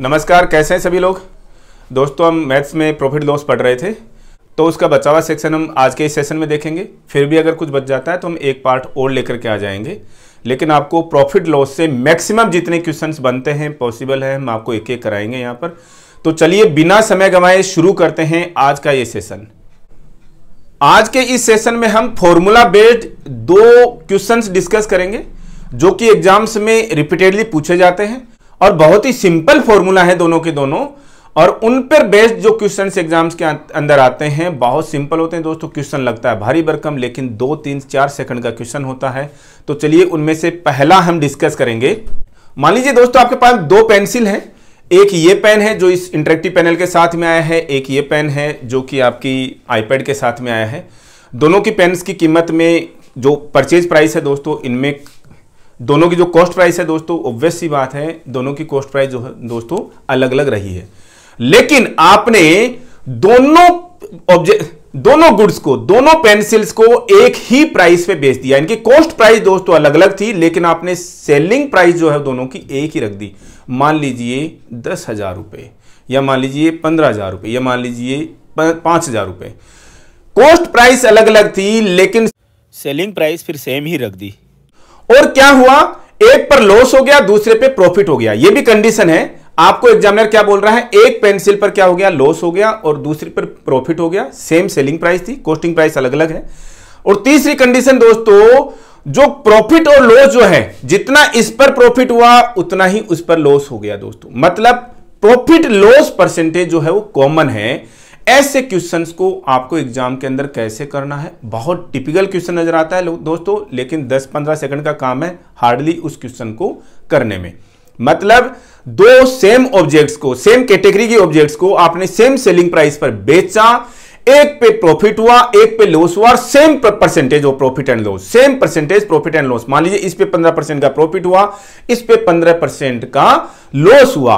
नमस्कार कैसे हैं सभी लोग दोस्तों हम मैथ्स में प्रॉफिट लॉस पढ़ रहे थे तो उसका बचा हुआ सेक्शन हम आज के इस सेशन में देखेंगे फिर भी अगर कुछ बच जाता है तो हम एक पार्ट और लेकर के आ जाएंगे लेकिन आपको प्रॉफिट लॉस से मैक्सिमम जितने क्वेश्चंस बनते हैं पॉसिबल है हम आपको एक एक कराएंगे यहाँ पर तो चलिए बिना समय गंवाए शुरू करते हैं आज का ये सेशन आज के इस सेशन में हम फॉर्मूला बेस्ड दो क्वेश्चन डिस्कस करेंगे जो कि एग्जाम्स में रिपीटेडली पूछे जाते हैं और बहुत ही सिंपल फॉर्मूला है दोनों के दोनों और उन पर बेस्ड जो क्वेश्चन एग्जाम्स के अं-, अंदर आते हैं बहुत सिंपल होते हैं दोस्तों क्वेश्चन लगता है भारी बरकम लेकिन दो तीन चार सेकंड का क्वेश्चन होता है तो चलिए उनमें से पहला हम डिस्कस करेंगे मान लीजिए दोस्तों आपके पास दो पेंसिल है एक ये पेन है जो इस इंटरेक्टिव पैनल के साथ में आया है एक ये पेन है जो कि आपकी आईपैड के साथ में आया है दोनों की पेन्स की कीमत में जो परचेज प्राइस है दोस्तों इनमें दोनों की जो कॉस्ट प्राइस है दोस्तों ऑब्वियस सी बात है दोनों की कॉस्ट प्राइस जो है दोस्तों अलग अलग रही है लेकिन आपने दोनों ऑब्जेक्ट दोनों गुड्स को दोनों पेंसिल्स को एक ही प्राइस पे बेच दिया इनकी कॉस्ट प्राइस दोस्तों अलग अलग थी लेकिन आपने सेलिंग प्राइस जो है दोनों की एक ही रख दी मान लीजिए दस हजार रुपए या मान लीजिए पंद्रह हजार रुपए या मान लीजिए पांच हजार रुपए कॉस्ट प्राइस अलग अलग थी लेकिन सेलिंग प्राइस फिर सेम ही रख दी और क्या हुआ एक पर लॉस हो गया दूसरे पे प्रॉफिट हो गया यह भी कंडीशन है आपको एग्जामिनर क्या बोल रहा है एक पेंसिल पर क्या हो गया लॉस हो गया और दूसरे पर प्रॉफिट हो गया सेम सेलिंग प्राइस थी कॉस्टिंग प्राइस अलग अलग है और तीसरी कंडीशन दोस्तों जो प्रॉफिट और लॉस जो है जितना इस पर प्रॉफिट हुआ उतना ही उस पर लॉस हो गया दोस्तों मतलब प्रॉफिट लॉस परसेंटेज जो है वो कॉमन है ऐसे क्वेश्चंस को आपको एग्जाम के अंदर कैसे करना है बहुत टिपिकल क्वेश्चन नजर आता है दोस्तों लेकिन 10-15 सेकंड का काम है हार्डली उस क्वेश्चन को करने में मतलब दो सेम ऑब्जेक्ट्स को सेम कैटेगरी के ऑब्जेक्ट्स को आपने सेम सेलिंग प्राइस पर बेचा एक पे प्रॉफिट हुआ एक पे लॉस हुआ same percentage of profit and loss same percentage profit and loss मान लीजिए इस पे 15 परसेंट का प्रॉफिट हुआ इस पे 15 परसेंट का लॉस हुआ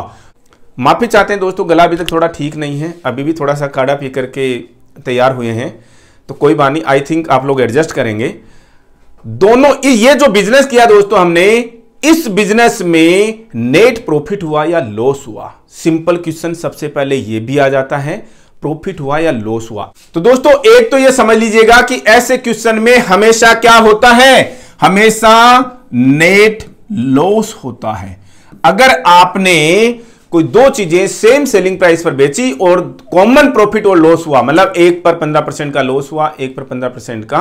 माफ़ी चाहते हैं दोस्तों गला अभी तक थोड़ा ठीक नहीं है अभी भी थोड़ा सा काढ़ा पी करके तैयार हुए हैं तो कोई बात नहीं आई थिंक आप लोग एडजस्ट करेंगे दोनों ये जो बिजनेस किया दोस्तों हमने इस बिजनेस में नेट प्रॉफिट हुआ या लॉस हुआ सिंपल क्वेश्चन सबसे पहले ये भी आ जाता है प्रॉफिट हुआ या लॉस हुआ तो दोस्तों एक तो ये समझ लीजिएगा कि ऐसे क्वेश्चन में हमेशा क्या होता है हमेशा नेट लॉस होता है अगर आपने कोई दो चीजें सेम सेलिंग प्राइस पर बेची और कॉमन प्रॉफिट और लॉस हुआ मतलब एक पर पंद्रह परसेंट का लॉस हुआ एक पर पंद्रह परसेंट का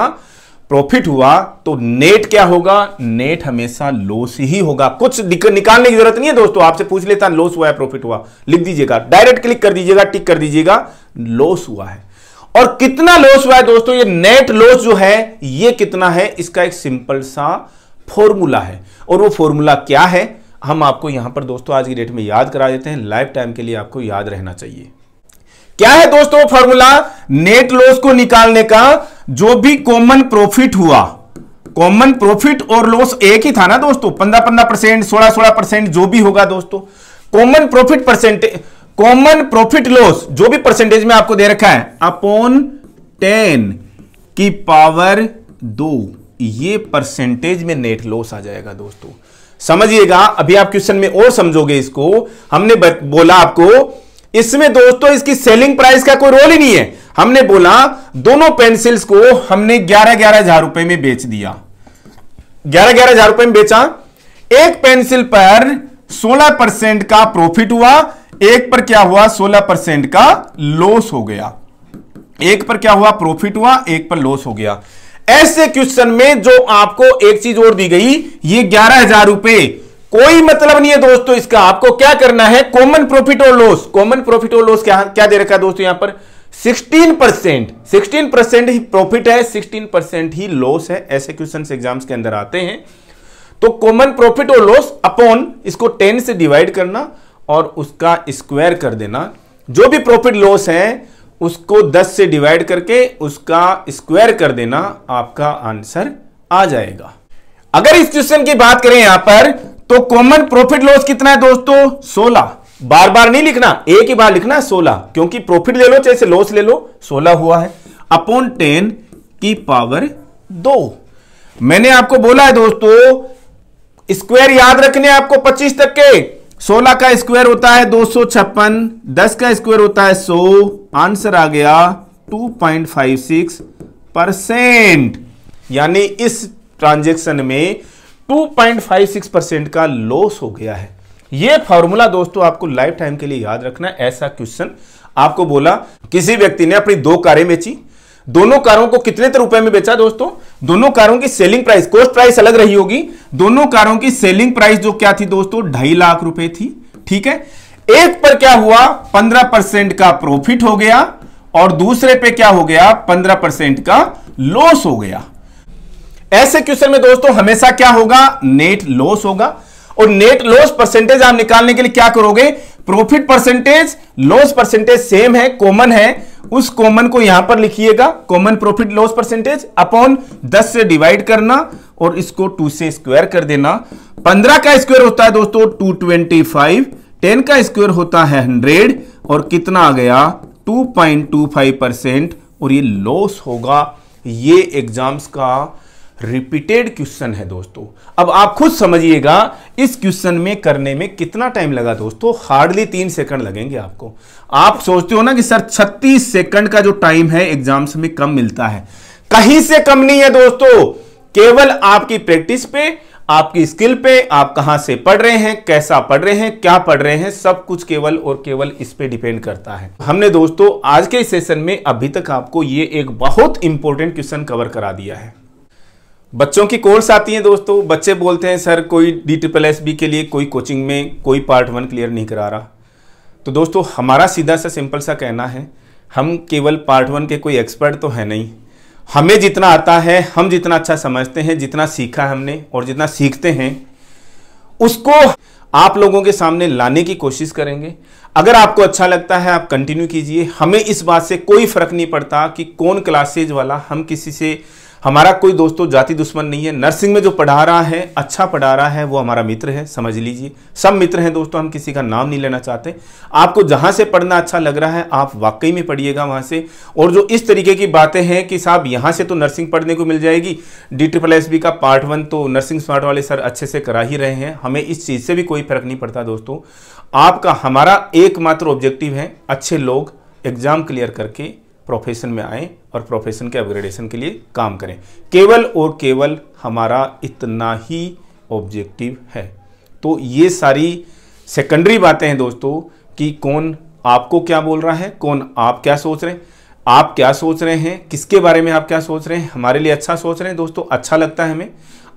प्रॉफिट हुआ तो नेट क्या होगा नेट हमेशा लॉस ही होगा कुछ निकालने की जरूरत नहीं है दोस्तों आपसे पूछ लेता लॉस हुआ है प्रॉफिट हुआ लिख दीजिएगा डायरेक्ट क्लिक कर दीजिएगा टिक कर दीजिएगा लॉस हुआ है और कितना लॉस हुआ है दोस्तों ये नेट लॉस जो है ये कितना है इसका एक सिंपल सा फॉर्मूला है और वो फॉर्मूला क्या है हम आपको यहां पर दोस्तों आज की डेट में याद करा देते हैं लाइफ टाइम के लिए आपको याद रहना चाहिए क्या है दोस्तों फॉर्मूला नेट लॉस को निकालने का जो भी कॉमन प्रॉफिट हुआ कॉमन प्रॉफिट और लॉस एक ही था ना दोस्तों पंद्रह पंद्रह परसेंट सोलह सोलह परसेंट जो भी होगा दोस्तों common profit percentage common profit loss जो भी परसेंटेज में आपको दे रखा है अपॉन टेन की पावर दो ये परसेंटेज में नेट लॉस आ जाएगा दोस्तों समझिएगा अभी आप क्वेश्चन में और समझोगे इसको हमने बोला आपको इसमें दोस्तों इसकी सेलिंग प्राइस का कोई रोल ही नहीं है हमने बोला दोनों पेंसिल्स को हमने ग्यारह ग्यारह हजार रुपए में बेच दिया ग्यारह ग्यारह हजार रुपए में बेचा एक पेंसिल पर सोलह परसेंट का प्रॉफिट हुआ एक पर क्या हुआ सोलह परसेंट का लॉस हो गया एक पर क्या हुआ प्रॉफिट हुआ एक पर लॉस हो गया ऐसे क्वेश्चन में जो आपको एक चीज और दी गई ये ग्यारह हजार रुपए कोई मतलब नहीं है दोस्तों इसका आपको क्या करना है कॉमन प्रॉफिट और लॉस कॉमन प्रॉफिट और लॉस क्या क्या दे रखा है दोस्तों यहां पर 16 परसेंट सिक्सटीन परसेंट ही प्रॉफिट है 16 परसेंट ही लॉस है ऐसे क्वेश्चन एग्जाम्स के अंदर आते हैं तो कॉमन प्रॉफिट और लॉस अपॉन इसको 10 से डिवाइड करना और उसका स्क्वायर कर देना जो भी प्रॉफिट लॉस है उसको 10 से डिवाइड करके उसका स्क्वायर कर देना आपका आंसर आ जाएगा अगर इस क्वेश्चन की बात करें यहां पर तो कॉमन प्रॉफिट लॉस कितना है दोस्तों 16 बार बार नहीं लिखना एक ही बार लिखना 16 क्योंकि प्रॉफिट ले लो चाहे लॉस ले लो 16 हुआ है अपॉन टेन की पावर दो मैंने आपको बोला है दोस्तों स्क्वायर याद रखने आपको 25 तक के सोलह का स्क्वायर होता है दो सौ छप्पन दस का स्क्वायर होता है सो आंसर आ गया 2.56 परसेंट यानी इस ट्रांजेक्शन में 2.56 परसेंट का लॉस हो गया है यह फॉर्मूला दोस्तों आपको लाइफ टाइम के लिए याद रखना ऐसा क्वेश्चन आपको बोला किसी व्यक्ति ने अपनी दो कारें बेची दोनों कारों को कितने रुपए में बेचा दोस्तों दोनों कारों की सेलिंग प्राइस कोस्ट प्राइस अलग रही होगी दोनों कारों की सेलिंग प्राइस जो क्या थी दोस्तों ढाई लाख रुपए थी ठीक है एक पर क्या हुआ पंद्रह परसेंट का प्रॉफिट हो गया और दूसरे पे क्या हो गया पंद्रह परसेंट का लॉस हो गया ऐसे क्वेश्चन में दोस्तों हमेशा क्या होगा नेट लॉस होगा और नेट लॉस परसेंटेज आप निकालने के लिए क्या करोगे profit percentage loss percentage same है कॉमन है उस कॉमन को यहां पर लिखिएगा common profit loss percentage upon 10 से डिवाइड करना और इसको 2 से स्क्वायर कर देना 15 का स्क्वायर होता है दोस्तों 225 टेन का स्क्वायर होता है 100 और कितना आ गया 2.25 परसेंट और ये लॉस होगा ये एग्जाम्स का रिपीटेड क्वेश्चन है दोस्तों अब आप खुद समझिएगा इस क्वेश्चन में करने में कितना टाइम लगा दोस्तों हार्डली तीन सेकंड लगेंगे आपको आप सोचते हो ना कि सर 36 सेकंड का जो टाइम है एग्जाम्स में कम मिलता है कहीं से कम नहीं है दोस्तों केवल आपकी प्रैक्टिस पे आपकी स्किल पे आप कहां से पढ़ रहे हैं कैसा पढ़ रहे हैं क्या पढ़ रहे हैं सब कुछ केवल और केवल इस पे डिपेंड करता है हमने दोस्तों आज के सेशन में अभी तक आपको ये एक बहुत इंपॉर्टेंट क्वेश्चन कवर करा दिया है बच्चों की कोर्स आती हैं दोस्तों बच्चे बोलते हैं सर कोई डी ट्रिपल एस बी के लिए कोई कोचिंग में कोई पार्ट वन क्लियर नहीं करा रहा तो दोस्तों हमारा सीधा सा सिंपल सा कहना है हम केवल पार्ट वन के कोई एक्सपर्ट तो है नहीं हमें जितना आता है हम जितना अच्छा समझते हैं जितना सीखा हमने और जितना सीखते हैं उसको आप लोगों के सामने लाने की कोशिश करेंगे अगर आपको अच्छा लगता है आप कंटिन्यू कीजिए हमें इस बात से कोई फर्क नहीं पड़ता कि कौन क्लासेज वाला हम किसी से हमारा कोई दोस्तों जाति दुश्मन नहीं है नर्सिंग में जो पढ़ा रहा है अच्छा पढ़ा रहा है वो हमारा मित्र है समझ लीजिए सब मित्र हैं दोस्तों हम किसी का नाम नहीं लेना चाहते आपको जहाँ से पढ़ना अच्छा लग रहा है आप वाकई में पढ़िएगा वहाँ से और जो इस तरीके की बातें हैं कि साहब यहाँ से तो नर्सिंग पढ़ने को मिल जाएगी डी ट्रिपल एस बी का पार्ट वन तो नर्सिंग स्मार्ट वाले सर अच्छे से करा ही रहे हैं हमें इस चीज़ से भी कोई फर्क नहीं पड़ता दोस्तों आपका हमारा एकमात्र ऑब्जेक्टिव है अच्छे लोग एग्ज़ाम क्लियर करके प्रोफेशन में आएँ और प्रोफेशन के अपग्रेडेशन के लिए काम करें केवल और केवल हमारा इतना ही ऑब्जेक्टिव है तो ये सारी सेकेंडरी बातें हैं दोस्तों कि कौन आपको क्या बोल रहा है कौन आप क्या सोच रहे हैं आप क्या सोच रहे हैं किसके बारे में आप क्या सोच रहे हैं हमारे लिए अच्छा सोच रहे हैं दोस्तों अच्छा लगता है हमें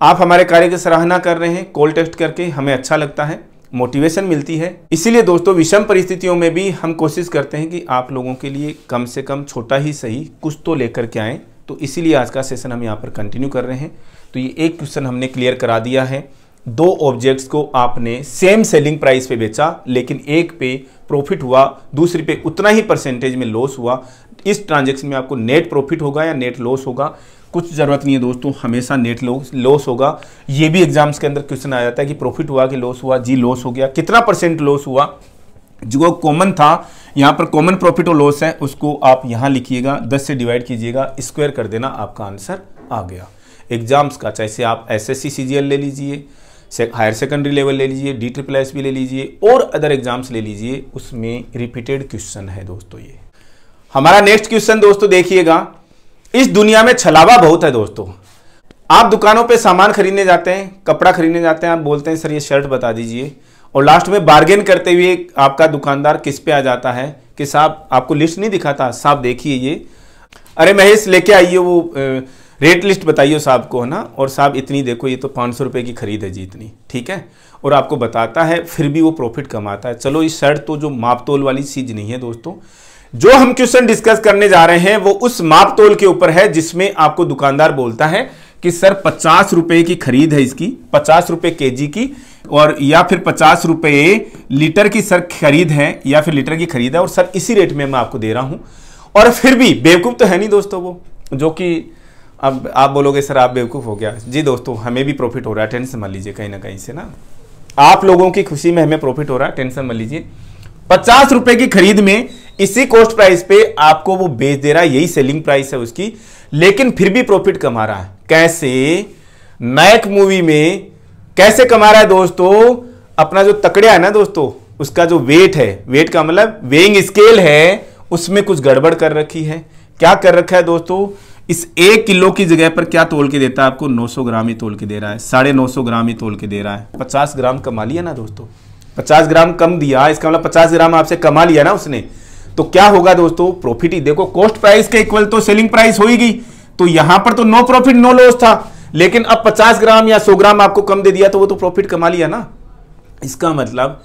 आप हमारे कार्य की सराहना कर रहे हैं कॉल टेस्ट करके हमें अच्छा लगता है मोटिवेशन मिलती है इसीलिए दोस्तों विषम परिस्थितियों में भी हम कोशिश करते हैं कि आप लोगों के लिए कम से कम छोटा ही सही कुछ तो लेकर के आएँ तो इसीलिए आज का सेशन हम यहाँ पर कंटिन्यू कर रहे हैं तो ये एक क्वेश्चन हमने क्लियर करा दिया है दो ऑब्जेक्ट्स को आपने सेम सेलिंग प्राइस पे बेचा लेकिन एक पे प्रॉफिट हुआ दूसरे पे उतना ही परसेंटेज में लॉस हुआ इस ट्रांजैक्शन में आपको नेट प्रॉफिट होगा या नेट लॉस होगा कुछ ज़रूरत नहीं है दोस्तों हमेशा नेट लॉस लॉस होगा ये भी एग्जाम्स के अंदर क्वेश्चन आ जाता है कि प्रॉफिट हुआ कि लॉस हुआ जी लॉस हो गया कितना परसेंट लॉस हुआ जो कॉमन था यहाँ पर कॉमन प्रॉफिट और लॉस है उसको आप यहाँ लिखिएगा दस से डिवाइड कीजिएगा स्क्वायर कर देना आपका आंसर आ गया एग्जाम्स का चाहे आप एस एस सी ले लीजिए से, हायर सेकेंडरी लेवल ले लीजिए डी ट्रिपल एस भी ले लीजिए और अदर एग्जाम्स ले लीजिए उसमें रिपीटेड क्वेश्चन है दोस्तों ये हमारा नेक्स्ट क्वेश्चन दोस्तों देखिएगा इस दुनिया में छलावा बहुत है दोस्तों आप दुकानों पे सामान खरीदने जाते हैं कपड़ा खरीदने जाते हैं आप बोलते हैं सर ये शर्ट बता दीजिए और लास्ट में बार्गेन करते हुए आपका दुकानदार किस पे आ जाता है कि साहब आपको लिस्ट नहीं दिखाता साहब देखिए ये अरे महेश लेके आइए वो रेट लिस्ट बताइए साहब को है ना और साहब इतनी देखो ये तो पाँच सौ रुपये की खरीद है जी इतनी ठीक है और आपको बताता है फिर भी वो प्रॉफिट कमाता है चलो ये शर्ट तो जो मापतोल वाली चीज़ नहीं है दोस्तों जो हम क्वेश्चन डिस्कस करने जा रहे हैं वो उस माप तोल के ऊपर है जिसमें आपको दुकानदार बोलता है कि सर पचास रुपए की खरीद है इसकी पचास रुपए के की और या फिर पचास रुपए लीटर की सर खरीद है या फिर लीटर की खरीद है और सर इसी रेट में मैं आपको दे रहा हूं और फिर भी बेवकूफ़ तो है नहीं दोस्तों वो जो कि अब आप बोलोगे सर आप बेवकूफ़ हो गया जी दोस्तों हमें भी प्रॉफिट हो रहा है टेंशन मान लीजिए कहीं ना कहीं से ना आप लोगों की खुशी में हमें प्रॉफिट हो रहा है टेंशन मान लीजिए पचास रुपए की खरीद में इसी कॉस्ट प्राइस पे आपको वो बेच दे रहा है यही सेलिंग प्राइस है उसकी लेकिन फिर भी प्रॉफिट कमा रहा है कैसे मैक मूवी में कैसे कमा रहा है दोस्तों अपना जो तकड़िया है ना दोस्तों उसका जो वेट है वेट का मतलब वेइंग स्केल है उसमें कुछ गड़बड़ कर रखी है क्या कर रखा है दोस्तों इस एक किलो की जगह पर क्या तोल के देता है आपको 900 ग्राम ही तोल के दे रहा है साढ़े नौ ग्राम ही तोल के दे रहा है 50 ग्राम कमा लिया ना दोस्तों 50 ग्राम कम दिया इसका मतलब 50 ग्राम आपसे कमा लिया ना उसने तो क्या होगा दोस्तों प्रॉफिट ही देखो कॉस्ट प्राइस के इक्वल तो सेलिंग प्राइस होगी तो यहां पर तो नो प्रॉफिट नो लॉस था लेकिन अब 50 ग्राम या 100 ग्राम आपको कम दे दिया तो वो तो प्रॉफिट कमा लिया ना इसका मतलब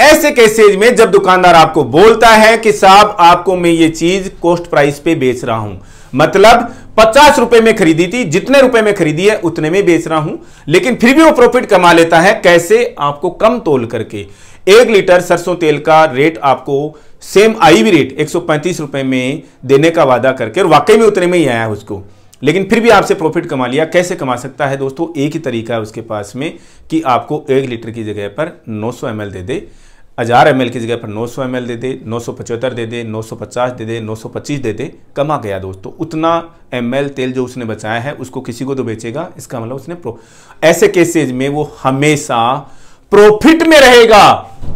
ऐसे केसेज में जब दुकानदार आपको बोलता है कि साहब आपको मैं ये चीज कॉस्ट प्राइस पे बेच रहा हूं मतलब पचास रुपए में खरीदी थी जितने रुपए में खरीदी है उतने में बेच रहा हूं लेकिन फिर भी वो प्रॉफिट कमा लेता है कैसे आपको कम तोल करके एक लीटर सरसों तेल का रेट आपको सेम आई भी रेट एक रुपए में देने का वादा करके और वाकई में उतने में ही आया उसको लेकिन फिर भी आपसे प्रॉफिट कमा लिया कैसे कमा सकता है दोस्तों एक ही तरीका है उसके पास में कि आपको एक लीटर की जगह पर 900 सौ दे दे हज़ार एम की जगह पर 900 सौ दे दे नौ दे दे 950 दे दे 925 दे दे कमा गया दोस्तों उतना एम तेल जो उसने बचाया है उसको किसी को तो बेचेगा इसका मतलब उसने ऐसे केसेज में वो हमेशा प्रॉफिट में रहेगा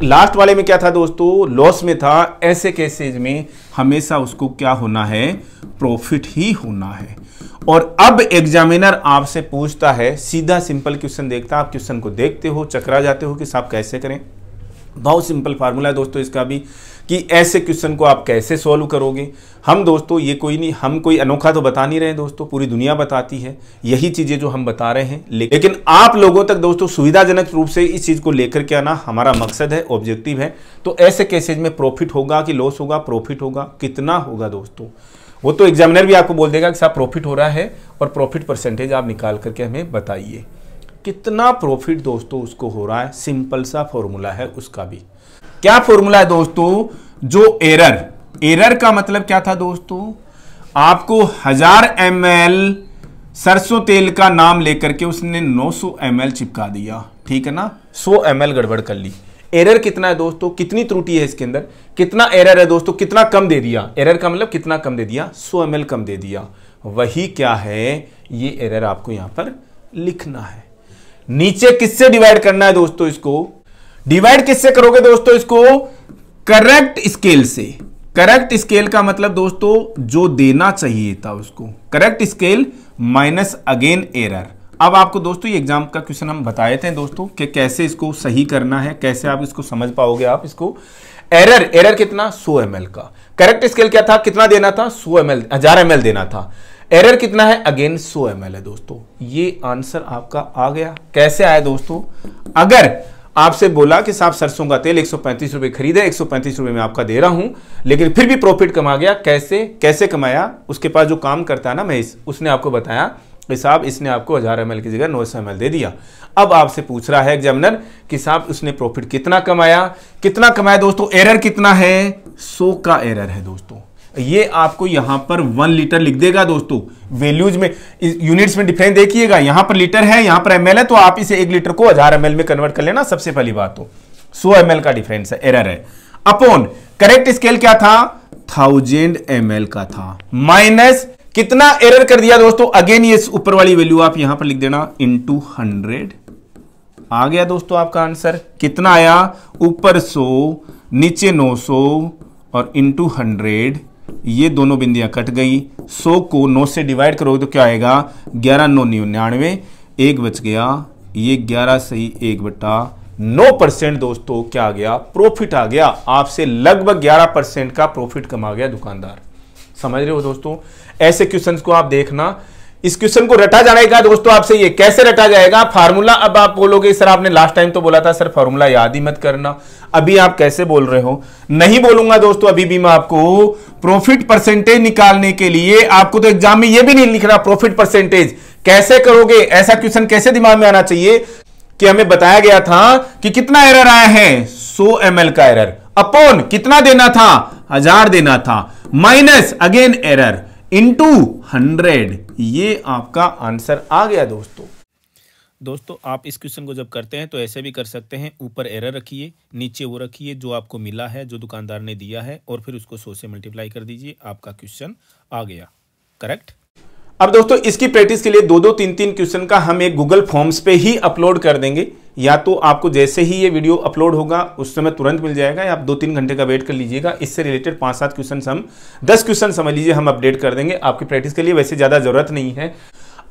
लास्ट वाले में क्या था दोस्तों लॉस में था ऐसे केसेज में हमेशा उसको क्या होना है प्रॉफिट ही होना है और अब एग्जामिनर आपसे पूछता है सीधा सिंपल क्वेश्चन देखता है आप क्वेश्चन को देखते हो चकरा जाते हो कि साहब कैसे करें बहुत सिंपल फार्मूला है दोस्तों इसका भी कि ऐसे क्वेश्चन को आप कैसे सॉल्व करोगे हम दोस्तों ये कोई नहीं हम कोई अनोखा तो बता नहीं रहे दोस्तों पूरी दुनिया बताती है यही चीज़ें जो हम बता रहे हैं लेकिन आप लोगों तक दोस्तों सुविधाजनक रूप से इस चीज़ को लेकर के आना हमारा मकसद है ऑब्जेक्टिव है तो ऐसे कैसेज में प्रॉफिट होगा कि लॉस होगा प्रॉफिट होगा कितना होगा दोस्तों वो तो एग्जामिनर भी आपको बोल देगा कि साहब प्रॉफिट हो रहा है और प्रॉफिट परसेंटेज आप निकाल करके हमें बताइए कितना प्रॉफिट दोस्तों उसको हो रहा है सिंपल सा फॉर्मूला है उसका भी क्या फॉर्मूला है दोस्तों जो एरर एरर का मतलब क्या था दोस्तों आपको हजार एम सरसों तेल का नाम लेकर के उसने 900 सौ चिपका दिया ठीक है ना 100 एम गड़बड़ कर ली एरर कितना है दोस्तों कितनी त्रुटि है इसके अंदर कितना एरर है दोस्तों कितना कम दे दिया एरर का मतलब कितना कम दे दिया 100 एम कम दे दिया वही क्या है ये एरर आपको यहां पर लिखना है नीचे किससे डिवाइड करना है दोस्तों इसको डिवाइड किससे करोगे दोस्तों इसको करेक्ट स्केल से करेक्ट स्केल का मतलब दोस्तों जो देना चाहिए था उसको correct scale minus again error अब आपको दोस्तों ये एग्जाम का क्वेश्चन हम बताए थे दोस्तों कि कैसे इसको सही करना है कैसे आप इसको समझ पाओगे आप इसको एरर एरर कितना 100 एम का करेक्ट स्केल क्या था कितना देना था 100 एम एल हजार एम देना था एरर कितना है अगेन 100 एम है दोस्तों ये आंसर आपका आ गया कैसे आया दोस्तों अगर आपसे बोला कि साहब सरसों का तेल एक सौ रुपए खरीदे एक सौ में आपका दे रहा हूं लेकिन फिर भी प्रॉफिट कमा गया कैसे कैसे कमाया उसके पास जो काम करता है ना महेश उसने आपको बताया कि साहब इसने आपको हज़ार एम की जगह नौ सौ एम दे दिया अब आपसे पूछ रहा है एग्जामिनर कि साहब उसने प्रॉफिट कितना कमाया कितना कमाया दोस्तों एरर कितना है सो का एरर है दोस्तों ये आपको यहां पर वन लीटर लिख देगा दोस्तों वैल्यूज में यूनिट्स में डिफरेंस देखिएगा यहां पर लीटर है यहां पर एमएल है तो आप इसे एक लीटर को हजार एमएल में कन्वर्ट कर लेना सबसे पहली बात तो सो एम का डिफरेंस है एरर है अपॉन करेक्ट स्केल क्या था थाउजेंड एम का था माइनस कितना एरर कर दिया दोस्तों अगेन ये ऊपर वाली वैल्यू आप यहां पर लिख देना इंटू हंड्रेड आ गया दोस्तों आपका आंसर कितना आया ऊपर सो नीचे 900 और इंटू हंड्रेड ये दोनों बिंदियां कट गई सौ को नौ से डिवाइड करोगे तो क्या आएगा ग्यारह नौ निन्यानवे एक बच गया ये ग्यारह सही एक बटा नौ परसेंट दोस्तों क्या आ गया प्रॉफिट आ गया आपसे लगभग ग्यारह परसेंट का प्रॉफिट कमा गया दुकानदार समझ रहे हो दोस्तों ऐसे क्वेश्चंस को आप देखना इस क्वेश्चन को रटा जाएगा दोस्तों आपसे ये कैसे रटा जाएगा फार्मूला अब आप बोलोगे सर आपने लास्ट टाइम तो बोला था सर फार्मूला याद ही मत करना अभी आप कैसे बोल रहे हो नहीं बोलूंगा दोस्तों अभी भी मैं आपको प्रॉफिट परसेंटेज निकालने के लिए आपको तो एग्जाम में यह भी नहीं लिख रहा प्रॉफिट परसेंटेज कैसे करोगे ऐसा क्वेश्चन कैसे दिमाग में आना चाहिए कि हमें बताया गया था कि कितना एरर आया है सो एम का एरर अपोन कितना देना था हजार देना था minus again error into hundred ये आपका आंसर आ गया दोस्तों दोस्तों आप इस क्वेश्चन को जब करते हैं तो ऐसे भी कर सकते हैं ऊपर एरर रखिए नीचे वो रखिए जो आपको मिला है जो दुकानदार ने दिया है और फिर उसको सो से मल्टीप्लाई कर दीजिए आपका क्वेश्चन आ गया करेक्ट अब दोस्तों इसकी प्रैक्टिस के लिए दो दो तीन तीन क्वेश्चन का हम एक गूगल फॉर्म्स पे ही अपलोड कर देंगे या तो आपको जैसे ही ये वीडियो अपलोड होगा उस समय तुरंत मिल जाएगा या आप दो तीन घंटे का वेट कर लीजिएगा इससे रिलेटेड पांच सात क्वेश्चन हम दस क्वेश्चन समझ लीजिए हम अपडेट कर देंगे आपकी प्रैक्टिस के लिए वैसे ज़्यादा ज़रूरत नहीं है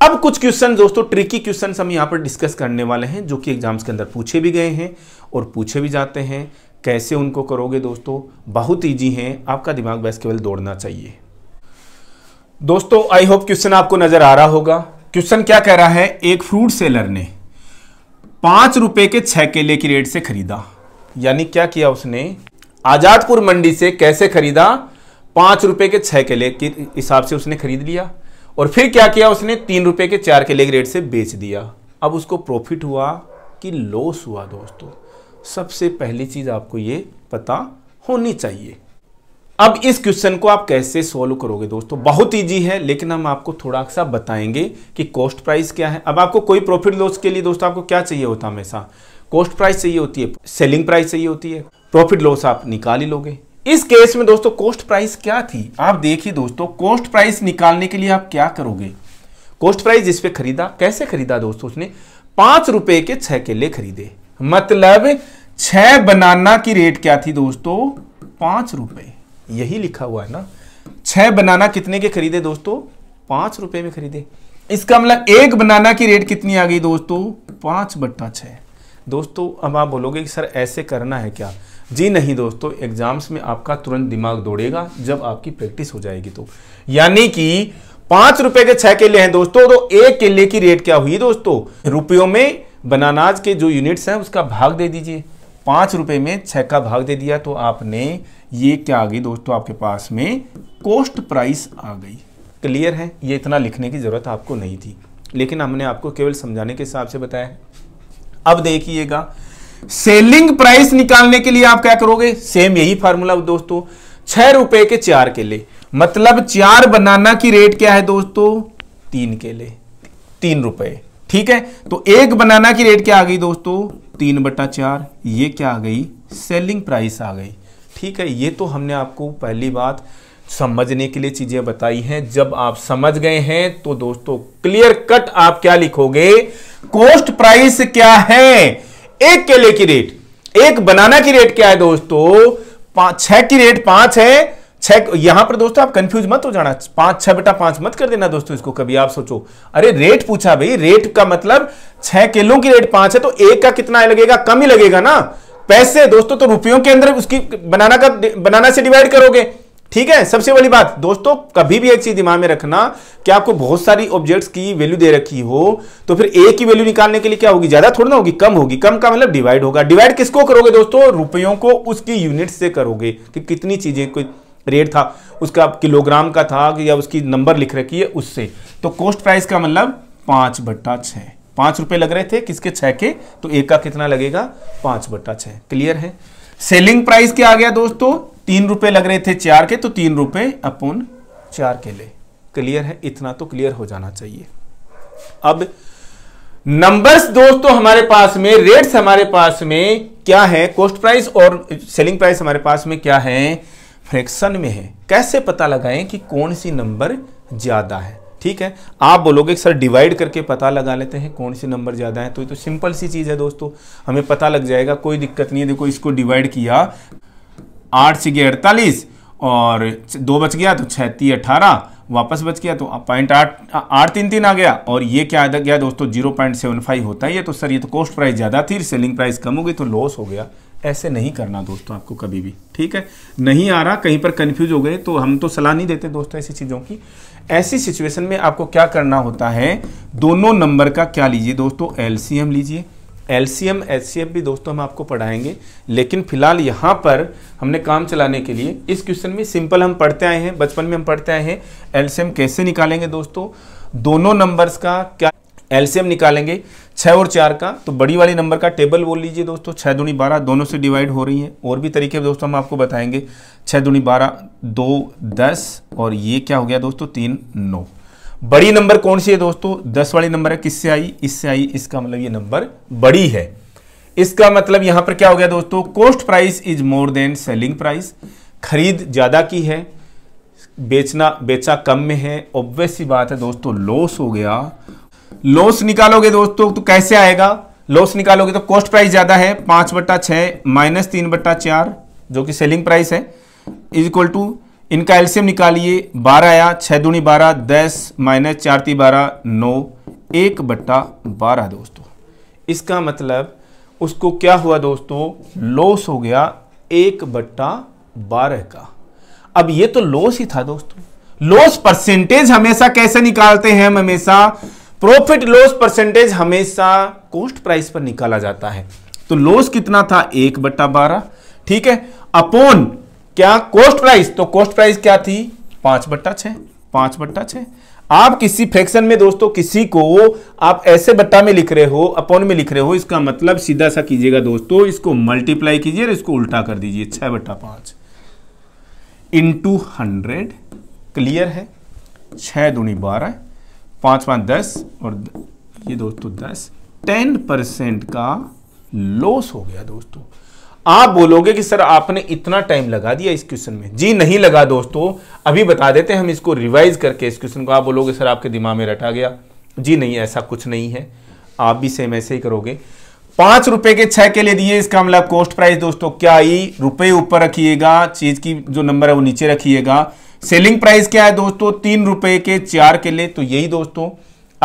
अब कुछ क्वेश्चन दोस्तों ट्रिकी क्वेश्चन हम यहाँ पर डिस्कस करने वाले हैं जो कि एग्जाम्स के अंदर पूछे भी गए हैं और पूछे भी जाते हैं कैसे उनको करोगे दोस्तों बहुत ईजी हैं आपका दिमाग बस केवल दौड़ना चाहिए दोस्तों आई होप क्वेश्चन आपको नजर आ रहा होगा क्वेश्चन क्या कह रहा है एक फ्रूट सेलर ने पांच रुपए के छह केले की रेट से खरीदा यानी क्या किया उसने आजादपुर मंडी से कैसे खरीदा पांच रुपए के छह केले के हिसाब से उसने खरीद लिया और फिर क्या किया उसने तीन रुपए के चार केले की रेट से बेच दिया अब उसको प्रॉफिट हुआ कि लॉस हुआ दोस्तों सबसे पहली चीज आपको ये पता होनी चाहिए अब इस क्वेश्चन को आप कैसे सॉल्व करोगे दोस्तों बहुत ईजी है लेकिन हम आपको थोड़ा सा बताएंगे कि कॉस्ट प्राइस क्या है अब आपको कोई प्रॉफिट लॉस के लिए दोस्तों आपको क्या चाहिए होता हमेशा कॉस्ट प्राइस चाहिए होती है सेलिंग प्राइस चाहिए होती है प्रॉफिट लॉस आप निकाल ही लोगे इस केस में दोस्तों कॉस्ट प्राइस क्या थी आप देखिए दोस्तों कॉस्ट प्राइस निकालने के लिए आप क्या करोगे कॉस्ट प्राइस जिस पे खरीदा कैसे खरीदा दोस्तों उसने पांच रुपए के छह केले खरीदे मतलब छह बनाना की रेट क्या थी दोस्तों पांच रुपए यही लिखा हुआ है ना छह बनाना कितने के खरीदे दोस्तों पांच रुपए में खरीदे इसका मतलब एक बनाना की रेट कितनी आ गई दोस्तों पांच बट्टा छः दोस्तों अब आप बोलोगे कि सर ऐसे करना है क्या जी नहीं दोस्तों एग्जाम्स में आपका तुरंत दिमाग दौड़ेगा जब आपकी प्रैक्टिस हो जाएगी तो यानी कि पांच रुपए के छह केले हैं दोस्तों तो एक केले की रेट क्या हुई दोस्तों रुपयों में बनानाज के जो यूनिट्स हैं उसका भाग दे दीजिए पाँच रुपये में छः का भाग दे दिया तो आपने ये क्या आ गई दोस्तों आपके पास में कोस्ट प्राइस आ गई क्लियर है ये इतना लिखने की ज़रूरत आपको नहीं थी लेकिन हमने आपको केवल समझाने के हिसाब से बताया अब देखिएगा सेलिंग प्राइस निकालने के लिए आप क्या करोगे सेम यही फार्मूला दोस्तों छह रुपए के चार केले मतलब चार बनाना की रेट क्या है दोस्तों तीन केले तीन रुपए ठीक है तो एक बनाना की रेट क्या आ गई दोस्तों तीन बटा चार ये क्या आ गई सेलिंग प्राइस आ गई ठीक है ये तो हमने आपको पहली बात समझने के लिए चीजें बताई हैं जब आप समझ गए हैं तो दोस्तों क्लियर कट आप क्या लिखोगे कोस्ट प्राइस क्या है एक केले की रेट एक बनाना की रेट क्या है दोस्तों छह की रेट पांच है छह यहां पर दोस्तों आप कंफ्यूज मत हो जाना पांच छह बेटा पांच मत कर देना दोस्तों इसको कभी आप सोचो अरे रेट पूछा भाई रेट का मतलब छह केलों की रेट पांच है तो एक का कितना लगेगा कम ही लगेगा ना पैसे दोस्तों तो रुपयों के अंदर उसकी बनाना का बनाना से डिवाइड करोगे ठीक है सबसे बड़ी बात दोस्तों कभी भी एक चीज दिमाग में रखना कि आपको बहुत सारी ऑब्जेक्ट्स की वैल्यू दे रखी हो तो फिर ए की वैल्यू निकालने के लिए क्या होगी ज्यादा थोड़ी ना होगी कम होगी कम का मतलब डिवाइड होगा डिवाइड किसको करोगे दोस्तों रुपयों को उसकी यूनिट से करोगे कि कितनी चीजें कोई रेट था उसका किलोग्राम का था या उसकी नंबर लिख रखी है उससे तो कोस्ट प्राइस का मतलब पाँच बट्टा छः पाँच रुपये लग रहे थे किसके छः के तो एक का कितना लगेगा पाँच बट्टा छः क्लियर है सेलिंग प्राइस क्या आ गया दोस्तों तीन रुपये लग रहे थे चार के तो तीन रुपये अपन चार के ले क्लियर है इतना तो क्लियर हो जाना चाहिए अब नंबर्स दोस्तों हमारे पास में रेट्स हमारे पास में क्या है कॉस्ट प्राइस और सेलिंग प्राइस हमारे पास में क्या है फ्रैक्शन में है कैसे पता लगाएं कि कौन सी नंबर ज़्यादा है ठीक है आप बोलोगे सर डिवाइड करके पता लगा लेते हैं कौन सी नंबर ज़्यादा है तो ये तो सिंपल सी चीज़ है दोस्तों हमें पता लग जाएगा कोई दिक्कत नहीं है देखो इसको डिवाइड किया आठ सी गया अड़तालीस और दो बच गया तो छैती अठारह वापस बच गया तो पॉइंट आठ आठ तीन तीन आ गया और ये क्या आ गया दोस्तों जीरो पॉइंट सेवन फाइव होता है ये तो सर ये तो कॉस्ट प्राइस ज़्यादा थी सेलिंग प्राइस कम हो गई तो लॉस हो गया ऐसे नहीं करना दोस्तों आपको कभी भी ठीक है नहीं आ रहा कहीं पर कन्फ्यूज हो गए तो हम तो सलाह नहीं देते दोस्तों ऐसी चीज़ों की ऐसी सिचुएशन में आपको क्या करना होता है दोनों नंबर का क्या लीजिए दोस्तों एलसीएम लीजिए एलसीएम एचसीएफ भी दोस्तों हम आपको पढ़ाएंगे लेकिन फिलहाल यहाँ पर हमने काम चलाने के लिए इस क्वेश्चन में सिंपल हम पढ़ते आए हैं बचपन में हम पढ़ते आए हैं एलसीएम कैसे निकालेंगे दोस्तों दोनों नंबर्स का क्या एलसीएम निकालेंगे छः और चार का तो बड़ी वाले नंबर का टेबल बोल लीजिए दोस्तों छः दूनी बारह दोनों से डिवाइड हो रही है और भी तरीके दोस्तों हम आपको बताएंगे छः दूनी बारह दो दस और ये क्या हो गया दोस्तों तीन नौ बड़ी नंबर कौन सी है दोस्तों दस वाली नंबर है किससे आई इससे आई इसका मतलब ये नंबर बड़ी है इसका मतलब यहां पर क्या हो गया दोस्तों cost price is more than selling price खरीद ज्यादा की है बेचना बेचा कम में है ऑब्वियस सी बात है दोस्तों लॉस हो गया लॉस निकालोगे दोस्तों तो कैसे आएगा लॉस निकालोगे तो कॉस्ट प्राइस ज्यादा है पांच बट्टा छः माइनस तीन बट्टा चार जो कि सेलिंग प्राइस है इज इक्वल टू इनका एल्सियम निकालिए बारह आया छह दूनी बारह दस माइनस चार ती बारह नौ एक बट्टा बारह दोस्तों इसका मतलब उसको क्या हुआ दोस्तों लॉस हो गया एक बट्टा बारह का अब ये तो लॉस ही था दोस्तों लॉस परसेंटेज हमेशा कैसे निकालते हैं हम हमेशा प्रॉफिट लॉस परसेंटेज हमेशा कॉस्ट प्राइस पर निकाला जाता है तो लॉस कितना था एक बट्टा बारह ठीक है अपोन क्या कॉस्ट प्राइस तो कॉस्ट प्राइस क्या थी पांच बट्टा छह पांच बट्टा छ आप किसी फ्रैक्शन में दोस्तों किसी को आप ऐसे बट्टा में लिख रहे हो अपॉन में लिख रहे हो इसका मतलब सीधा सा कीजिएगा दोस्तों इसको मल्टीप्लाई कीजिए और इसको उल्टा कर दीजिए छह बट्टा पांच इंटू हंड्रेड क्लियर है छह दूनी बारह पांच पांच दस और ये दोस्तों दस टेन परसेंट का लॉस हो गया दोस्तों आप बोलोगे कि सर आपने इतना टाइम लगा दिया इस क्वेश्चन में जी नहीं लगा दोस्तों अभी बता देते हैं हम इसको रिवाइज करके इस क्वेश्चन को आप बोलोगे सर आपके दिमाग में रटा गया जी नहीं ऐसा कुछ नहीं है आप भी सेम ऐसे ही करोगे पांच रुपए के छह के लिए दिए इसका मतलब कॉस्ट प्राइस दोस्तों क्या आई रुपए ऊपर रखिएगा चीज की जो नंबर है वो नीचे रखिएगा सेलिंग प्राइस क्या है दोस्तों तीन रुपए के चार केले तो यही दोस्तों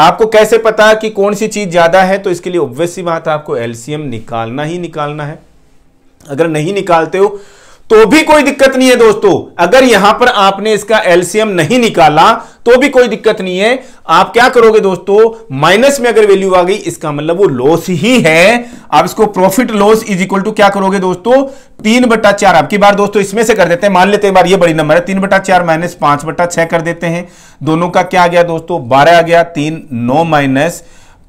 आपको कैसे पता कि कौन सी चीज ज्यादा है तो इसके लिए ऑब्वियस सी बात है आपको एलसीएम निकालना ही निकालना है अगर नहीं निकालते हो तो भी कोई दिक्कत नहीं है दोस्तों अगर यहां पर आपने इसका एलसीएम नहीं निकाला तो भी कोई दिक्कत नहीं है आप क्या करोगे दोस्तों माइनस में अगर वैल्यू आ गई इसका मतलब वो लॉस ही है आप इसको profit loss is equal to क्या करोगे दोस्तों तीन बटा चार आपकी बार दोस्तों इसमें से कर देते हैं मान लेते हैं बार ये बड़ी नंबर है तीन बटा चार माइनस पांच बटा छह कर देते हैं दोनों का क्या आ गया दोस्तों बारह आ गया तीन नौ माइनस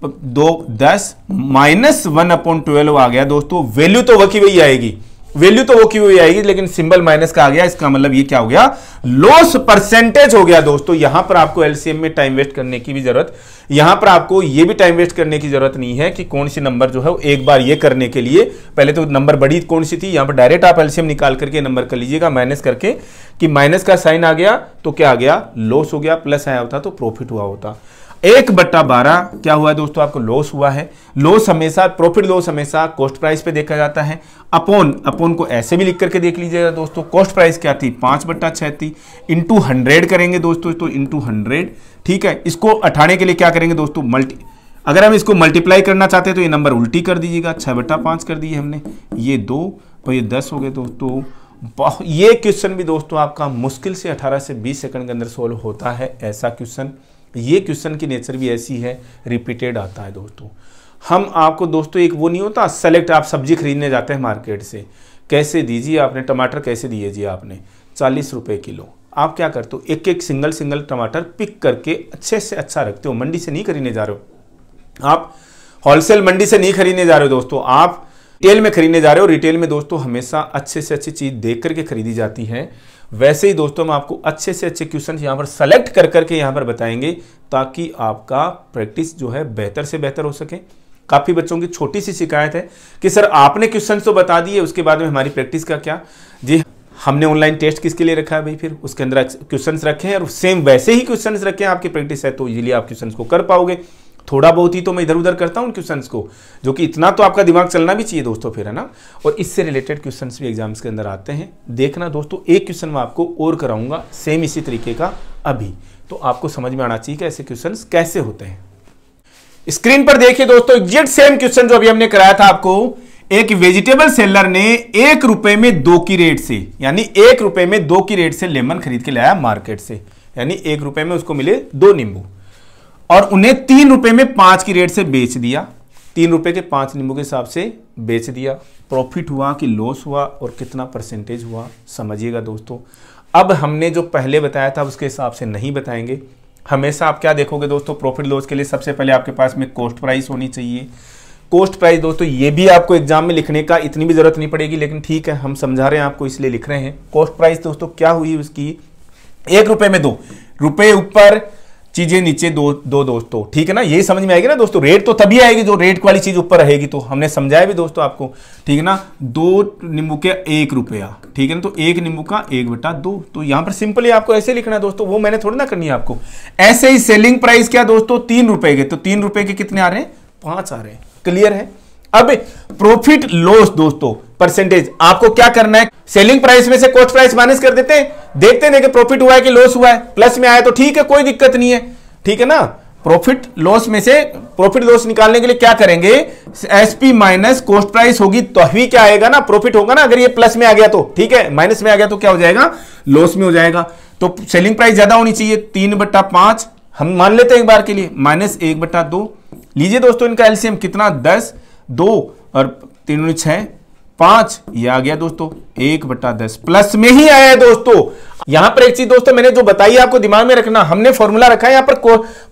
दो दस माइनस वन अपॉन ट्वेल्व आ गया दोस्तों वैल्यू तो वकी वही आएगी वैल्यू तो वो की हुई आएगी लेकिन सिंबल माइनस का आ गया इसका मतलब ये क्या हो गया लॉस परसेंटेज हो गया दोस्तों यहां पर आपको एलसीएम में टाइम वेस्ट करने की भी जरूरत यहां पर आपको ये भी टाइम वेस्ट करने की जरूरत नहीं है कि कौन सी नंबर जो है वो एक बार ये करने के लिए पहले तो नंबर बड़ी कौन सी थी यहां पर डायरेक्ट आप एलसीएम निकाल करके नंबर कर लीजिएगा माइनस करके कि माइनस का साइन आ गया तो क्या आ गया लॉस हो गया प्लस आया होता तो प्रॉफिट हुआ होता एक बट्टा बारह क्या हुआ है दोस्तों आपको लॉस हुआ है लॉस हमेशा प्रॉफिट लॉस हमेशा कॉस्ट प्राइस पे देखा जाता है अपोन अपोन को ऐसे भी लिख करके देख लीजिएगा दोस्तों कॉस्ट प्राइस क्या थी पांच बट्टा छह थी इंटू हंड्रेड करेंगे दोस्तों तो इंटू हंड्रेड ठीक है इसको अठाने के लिए क्या करेंगे दोस्तों मल्टी अगर हम इसको मल्टीप्लाई करना चाहते हैं तो ये नंबर उल्टी कर दीजिएगा छह बट्टा पांच कर दिए हमने ये दो और तो ये दस हो गए दोस्तों ये क्वेश्चन भी दोस्तों आपका मुश्किल से अठारह से बीस सेकंड के अंदर सोल्व होता है ऐसा क्वेश्चन ये क्वेश्चन की नेचर भी ऐसी है रिपीटेड आता है दोस्तों हम आपको दोस्तों एक वो नहीं होता सेलेक्ट आप सब्जी खरीदने जाते हैं मार्केट से कैसे दीजिए आपने टमाटर कैसे दिए जी आपने चालीस रुपये किलो आप क्या करते हो एक एक सिंगल सिंगल टमाटर पिक करके अच्छे से अच्छा रखते हो मंडी से नहीं खरीदने जा रहे हो आप होलसेल मंडी से नहीं खरीदने जा रहे हो दोस्तों आप रिटेल में खरीदने जा रहे हो रिटेल में दोस्तों हमेशा अच्छे से अच्छी चीज़ देख करके खरीदी जाती है वैसे ही दोस्तों हम आपको अच्छे से अच्छे क्वेश्चन यहाँ पर सेलेक्ट कर करके यहाँ पर बताएंगे ताकि आपका प्रैक्टिस जो है बेहतर से बेहतर हो सके काफ़ी बच्चों की छोटी सी शिकायत है कि सर आपने क्वेश्चन तो बता दिए उसके बाद में हमारी प्रैक्टिस का क्या जी हमने ऑनलाइन टेस्ट किसके लिए रखा है भाई फिर उसके अंदर क्वेश्चंस रखे हैं और सेम वैसे ही क्वेश्चंस रखे हैं आपकी प्रैक्टिस है तो इजीली आप क्वेश्चंस को कर पाओगे थोड़ा बहुत ही तो मैं इधर उधर करता हूँ क्वेश्चन को जो कि इतना तो आपका दिमाग चलना भी चाहिए दोस्तों फिर है ना और इससे रिलेटेड क्वेश्चन भी एग्जाम्स के अंदर आते हैं देखना दोस्तों एक क्वेश्चन मैं आपको और कराऊंगा सेम इसी तरीके का अभी तो आपको समझ में आना चाहिए कि ऐसे क्वेश्चन कैसे होते हैं स्क्रीन पर देखिए दोस्तों एग्जेक्ट सेम क्वेश्चन जो अभी हमने कराया था आपको एक वेजिटेबल सेलर ने एक रुपए में दो की रेट से यानी एक रुपए में दो की रेट से लेमन खरीद के लाया मार्केट से यानी एक रुपए में उसको मिले दो नींबू और उन्हें तीन रुपए में पांच की रेट से बेच दिया तीन रुपए के पांच नींबू के हिसाब से बेच दिया प्रॉफिट हुआ कि लॉस हुआ और कितना परसेंटेज हुआ समझिएगा दोस्तों अब हमने जो पहले बताया था उसके हिसाब से नहीं बताएंगे हमेशा आप क्या देखोगे दोस्तों प्रॉफिट लॉस के लिए सबसे पहले आपके पास में कॉस्ट प्राइस होनी चाहिए कॉस्ट प्राइस दोस्तों ये भी आपको एग्जाम में लिखने का इतनी भी ज़रूरत नहीं पड़ेगी लेकिन ठीक है हम समझा रहे हैं आपको इसलिए लिख रहे हैं कॉस्ट प्राइस दोस्तों क्या हुई उसकी एक रुपए में दो रुपए ऊपर चीजें नीचे दो दो दोस्तों ठीक है ना यही समझ में आएगी ना दोस्तों रेट तो तभी आएगी जो रेट वाली चीज ऊपर रहेगी तो हमने समझाया भी दोस्तों आपको ठीक है ना दो नींबू के एक रुपया ठीक है ना तो एक नींबू का एक बटा दो तो यहां पर सिंपली आपको ऐसे लिखना है दोस्तों वो मैंने थोड़ी ना करनी है आपको ऐसे ही सेलिंग प्राइस क्या दोस्तों तीन रुपए के तो तीन रुपए के कितने आ रहे हैं पांच आ रहे हैं क्लियर है अब प्रॉफिट लॉस दोस्तों परसेंटेज आपको क्या करना है सेलिंग प्राइस में से कॉस्ट प्राइस माइनस कर देते हैं देखते हैं कि प्रॉफिट हुआ है कि लॉस हुआ है प्लस में आया तो ठीक है कोई दिक्कत नहीं है ठीक है ना प्रॉफिट लॉस में से प्रॉफिट लॉस निकालने के लिए क्या करेंगे एसपी माइनस कॉस्ट प्राइस होगी तो ही क्या आएगा ना प्रॉफिट होगा ना अगर ये प्लस में आ गया तो ठीक है माइनस में आ गया तो क्या हो जाएगा लॉस में हो जाएगा तो सेलिंग प्राइस ज्यादा होनी चाहिए तीन बट्टा पांच हम मान लेते हैं एक बार के लिए माइनस एक बट्टा दो लीजिए दोस्तों इनका एलसीएम कितना दस दो और तीन उन्नीस छह पांच ये आ गया दोस्तों एक बटा दस प्लस में ही आया है दोस्तों यहां पर एक चीज दोस्तों मैंने जो बताई आपको दिमाग में रखना हमने फॉर्मूला रखा है यहां पर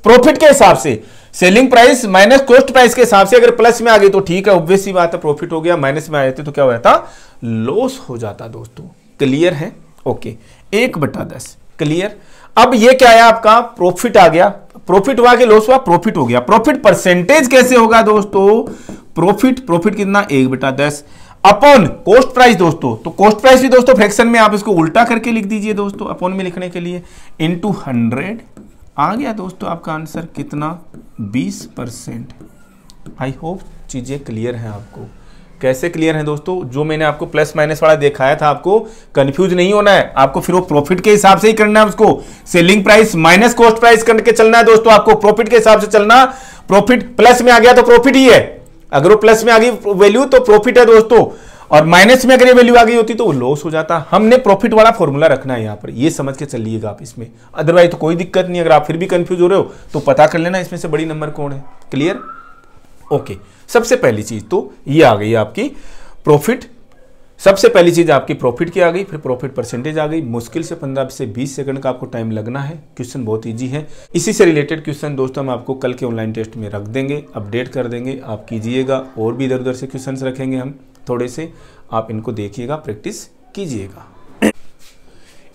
प्रॉफिट के हिसाब से selling price minus cost price के हिसाब से अगर प्लस में आ गई तो ठीक है ऑब्वियस ही बात है प्रॉफिट हो गया माइनस में आ जाते तो क्या हो जाता लॉस हो जाता दोस्तों क्लियर है ओके एक बटा दस क्लियर अब ये क्या है आपका प्रॉफिट आ गया प्रॉफिट हुआ कि लॉस हुआ प्रॉफिट हो गया प्रॉफिट परसेंटेज कैसे होगा दोस्तों प्रॉफिट प्रॉफिट कितना एक बेटा दस अपॉन कॉस्ट प्राइस दोस्तों तो कॉस्ट प्राइस भी दोस्तों फ्रैक्शन में आप इसको उल्टा करके लिख दीजिए दोस्तों अपॉन में लिखने के लिए इनटू हंड्रेड आ गया दोस्तों आपका आंसर कितना बीस परसेंट आई होप चीज़ें क्लियर हैं आपको कैसे क्लियर है दोस्तों जो मैंने आपको प्लस माइनस वाला दिखाया था आपको कंफ्यूज नहीं होना है आपको फिर वो प्रॉफिट के हिसाब से ही करना है उसको selling price minus cost price करके चलना है दोस्तों आपको प्रॉफिट के हिसाब से चलना प्रॉफिट प्लस में आ गया तो प्रॉफिट ही है अगर वो प्लस में आ गई वैल्यू तो प्रॉफिट है दोस्तों और माइनस में अगर ये वैल्यू आ गई होती तो वो लॉस हो जाता हमने प्रॉफिट वाला फॉर्मूला रखना है यहां पर ये समझ के चलिएगा आप इसमें अदरवाइज तो कोई दिक्कत नहीं अगर आप फिर भी कंफ्यूज हो रहे हो तो पता कर लेना इसमें से बड़ी नंबर कौन है क्लियर ओके सबसे पहली चीज तो ये आ गई आपकी प्रॉफिट सबसे पहली चीज आपकी प्रॉफिट की आ गई फिर प्रॉफिट परसेंटेज आ गई मुश्किल से 15 से 20 सेकंड का आपको टाइम लगना है क्वेश्चन बहुत इजी है इसी से रिलेटेड क्वेश्चन दोस्तों हम आपको कल के ऑनलाइन टेस्ट में रख देंगे अपडेट कर देंगे आप कीजिएगा और भी इधर उधर से क्वेश्चन रखेंगे हम थोड़े से आप इनको देखिएगा प्रैक्टिस कीजिएगा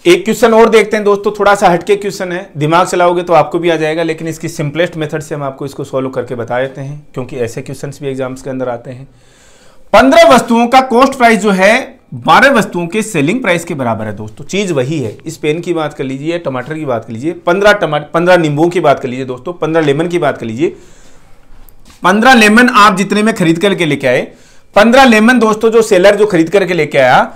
एक क्वेश्चन और देखते हैं दोस्तों थोड़ा सा हटके क्वेश्चन है दिमाग से लाओगे तो आपको भी आ जाएगा लेकिन इसकी सिंपलेस्ट मेथड से हम आपको इसको सॉल्व करके बता देते हैं क्योंकि ऐसे क्वेश्चन भी एग्जाम्स के अंदर आते हैं पंद्रह वस्तुओं का कॉस्ट प्राइस जो है बारह वस्तुओं के सेलिंग प्राइस के बराबर है दोस्तों चीज वही है इस पेन की बात कर लीजिए टमाटर की बात कर लीजिए पंद्रह टमाटर पंद्रह नींबू की बात कर लीजिए दोस्तों पंद्रह लेमन की बात कर लीजिए पंद्रह लेमन आप जितने में खरीद करके लेके आए पंद्रह लेमन दोस्तों जो सेलर जो खरीद करके लेके आया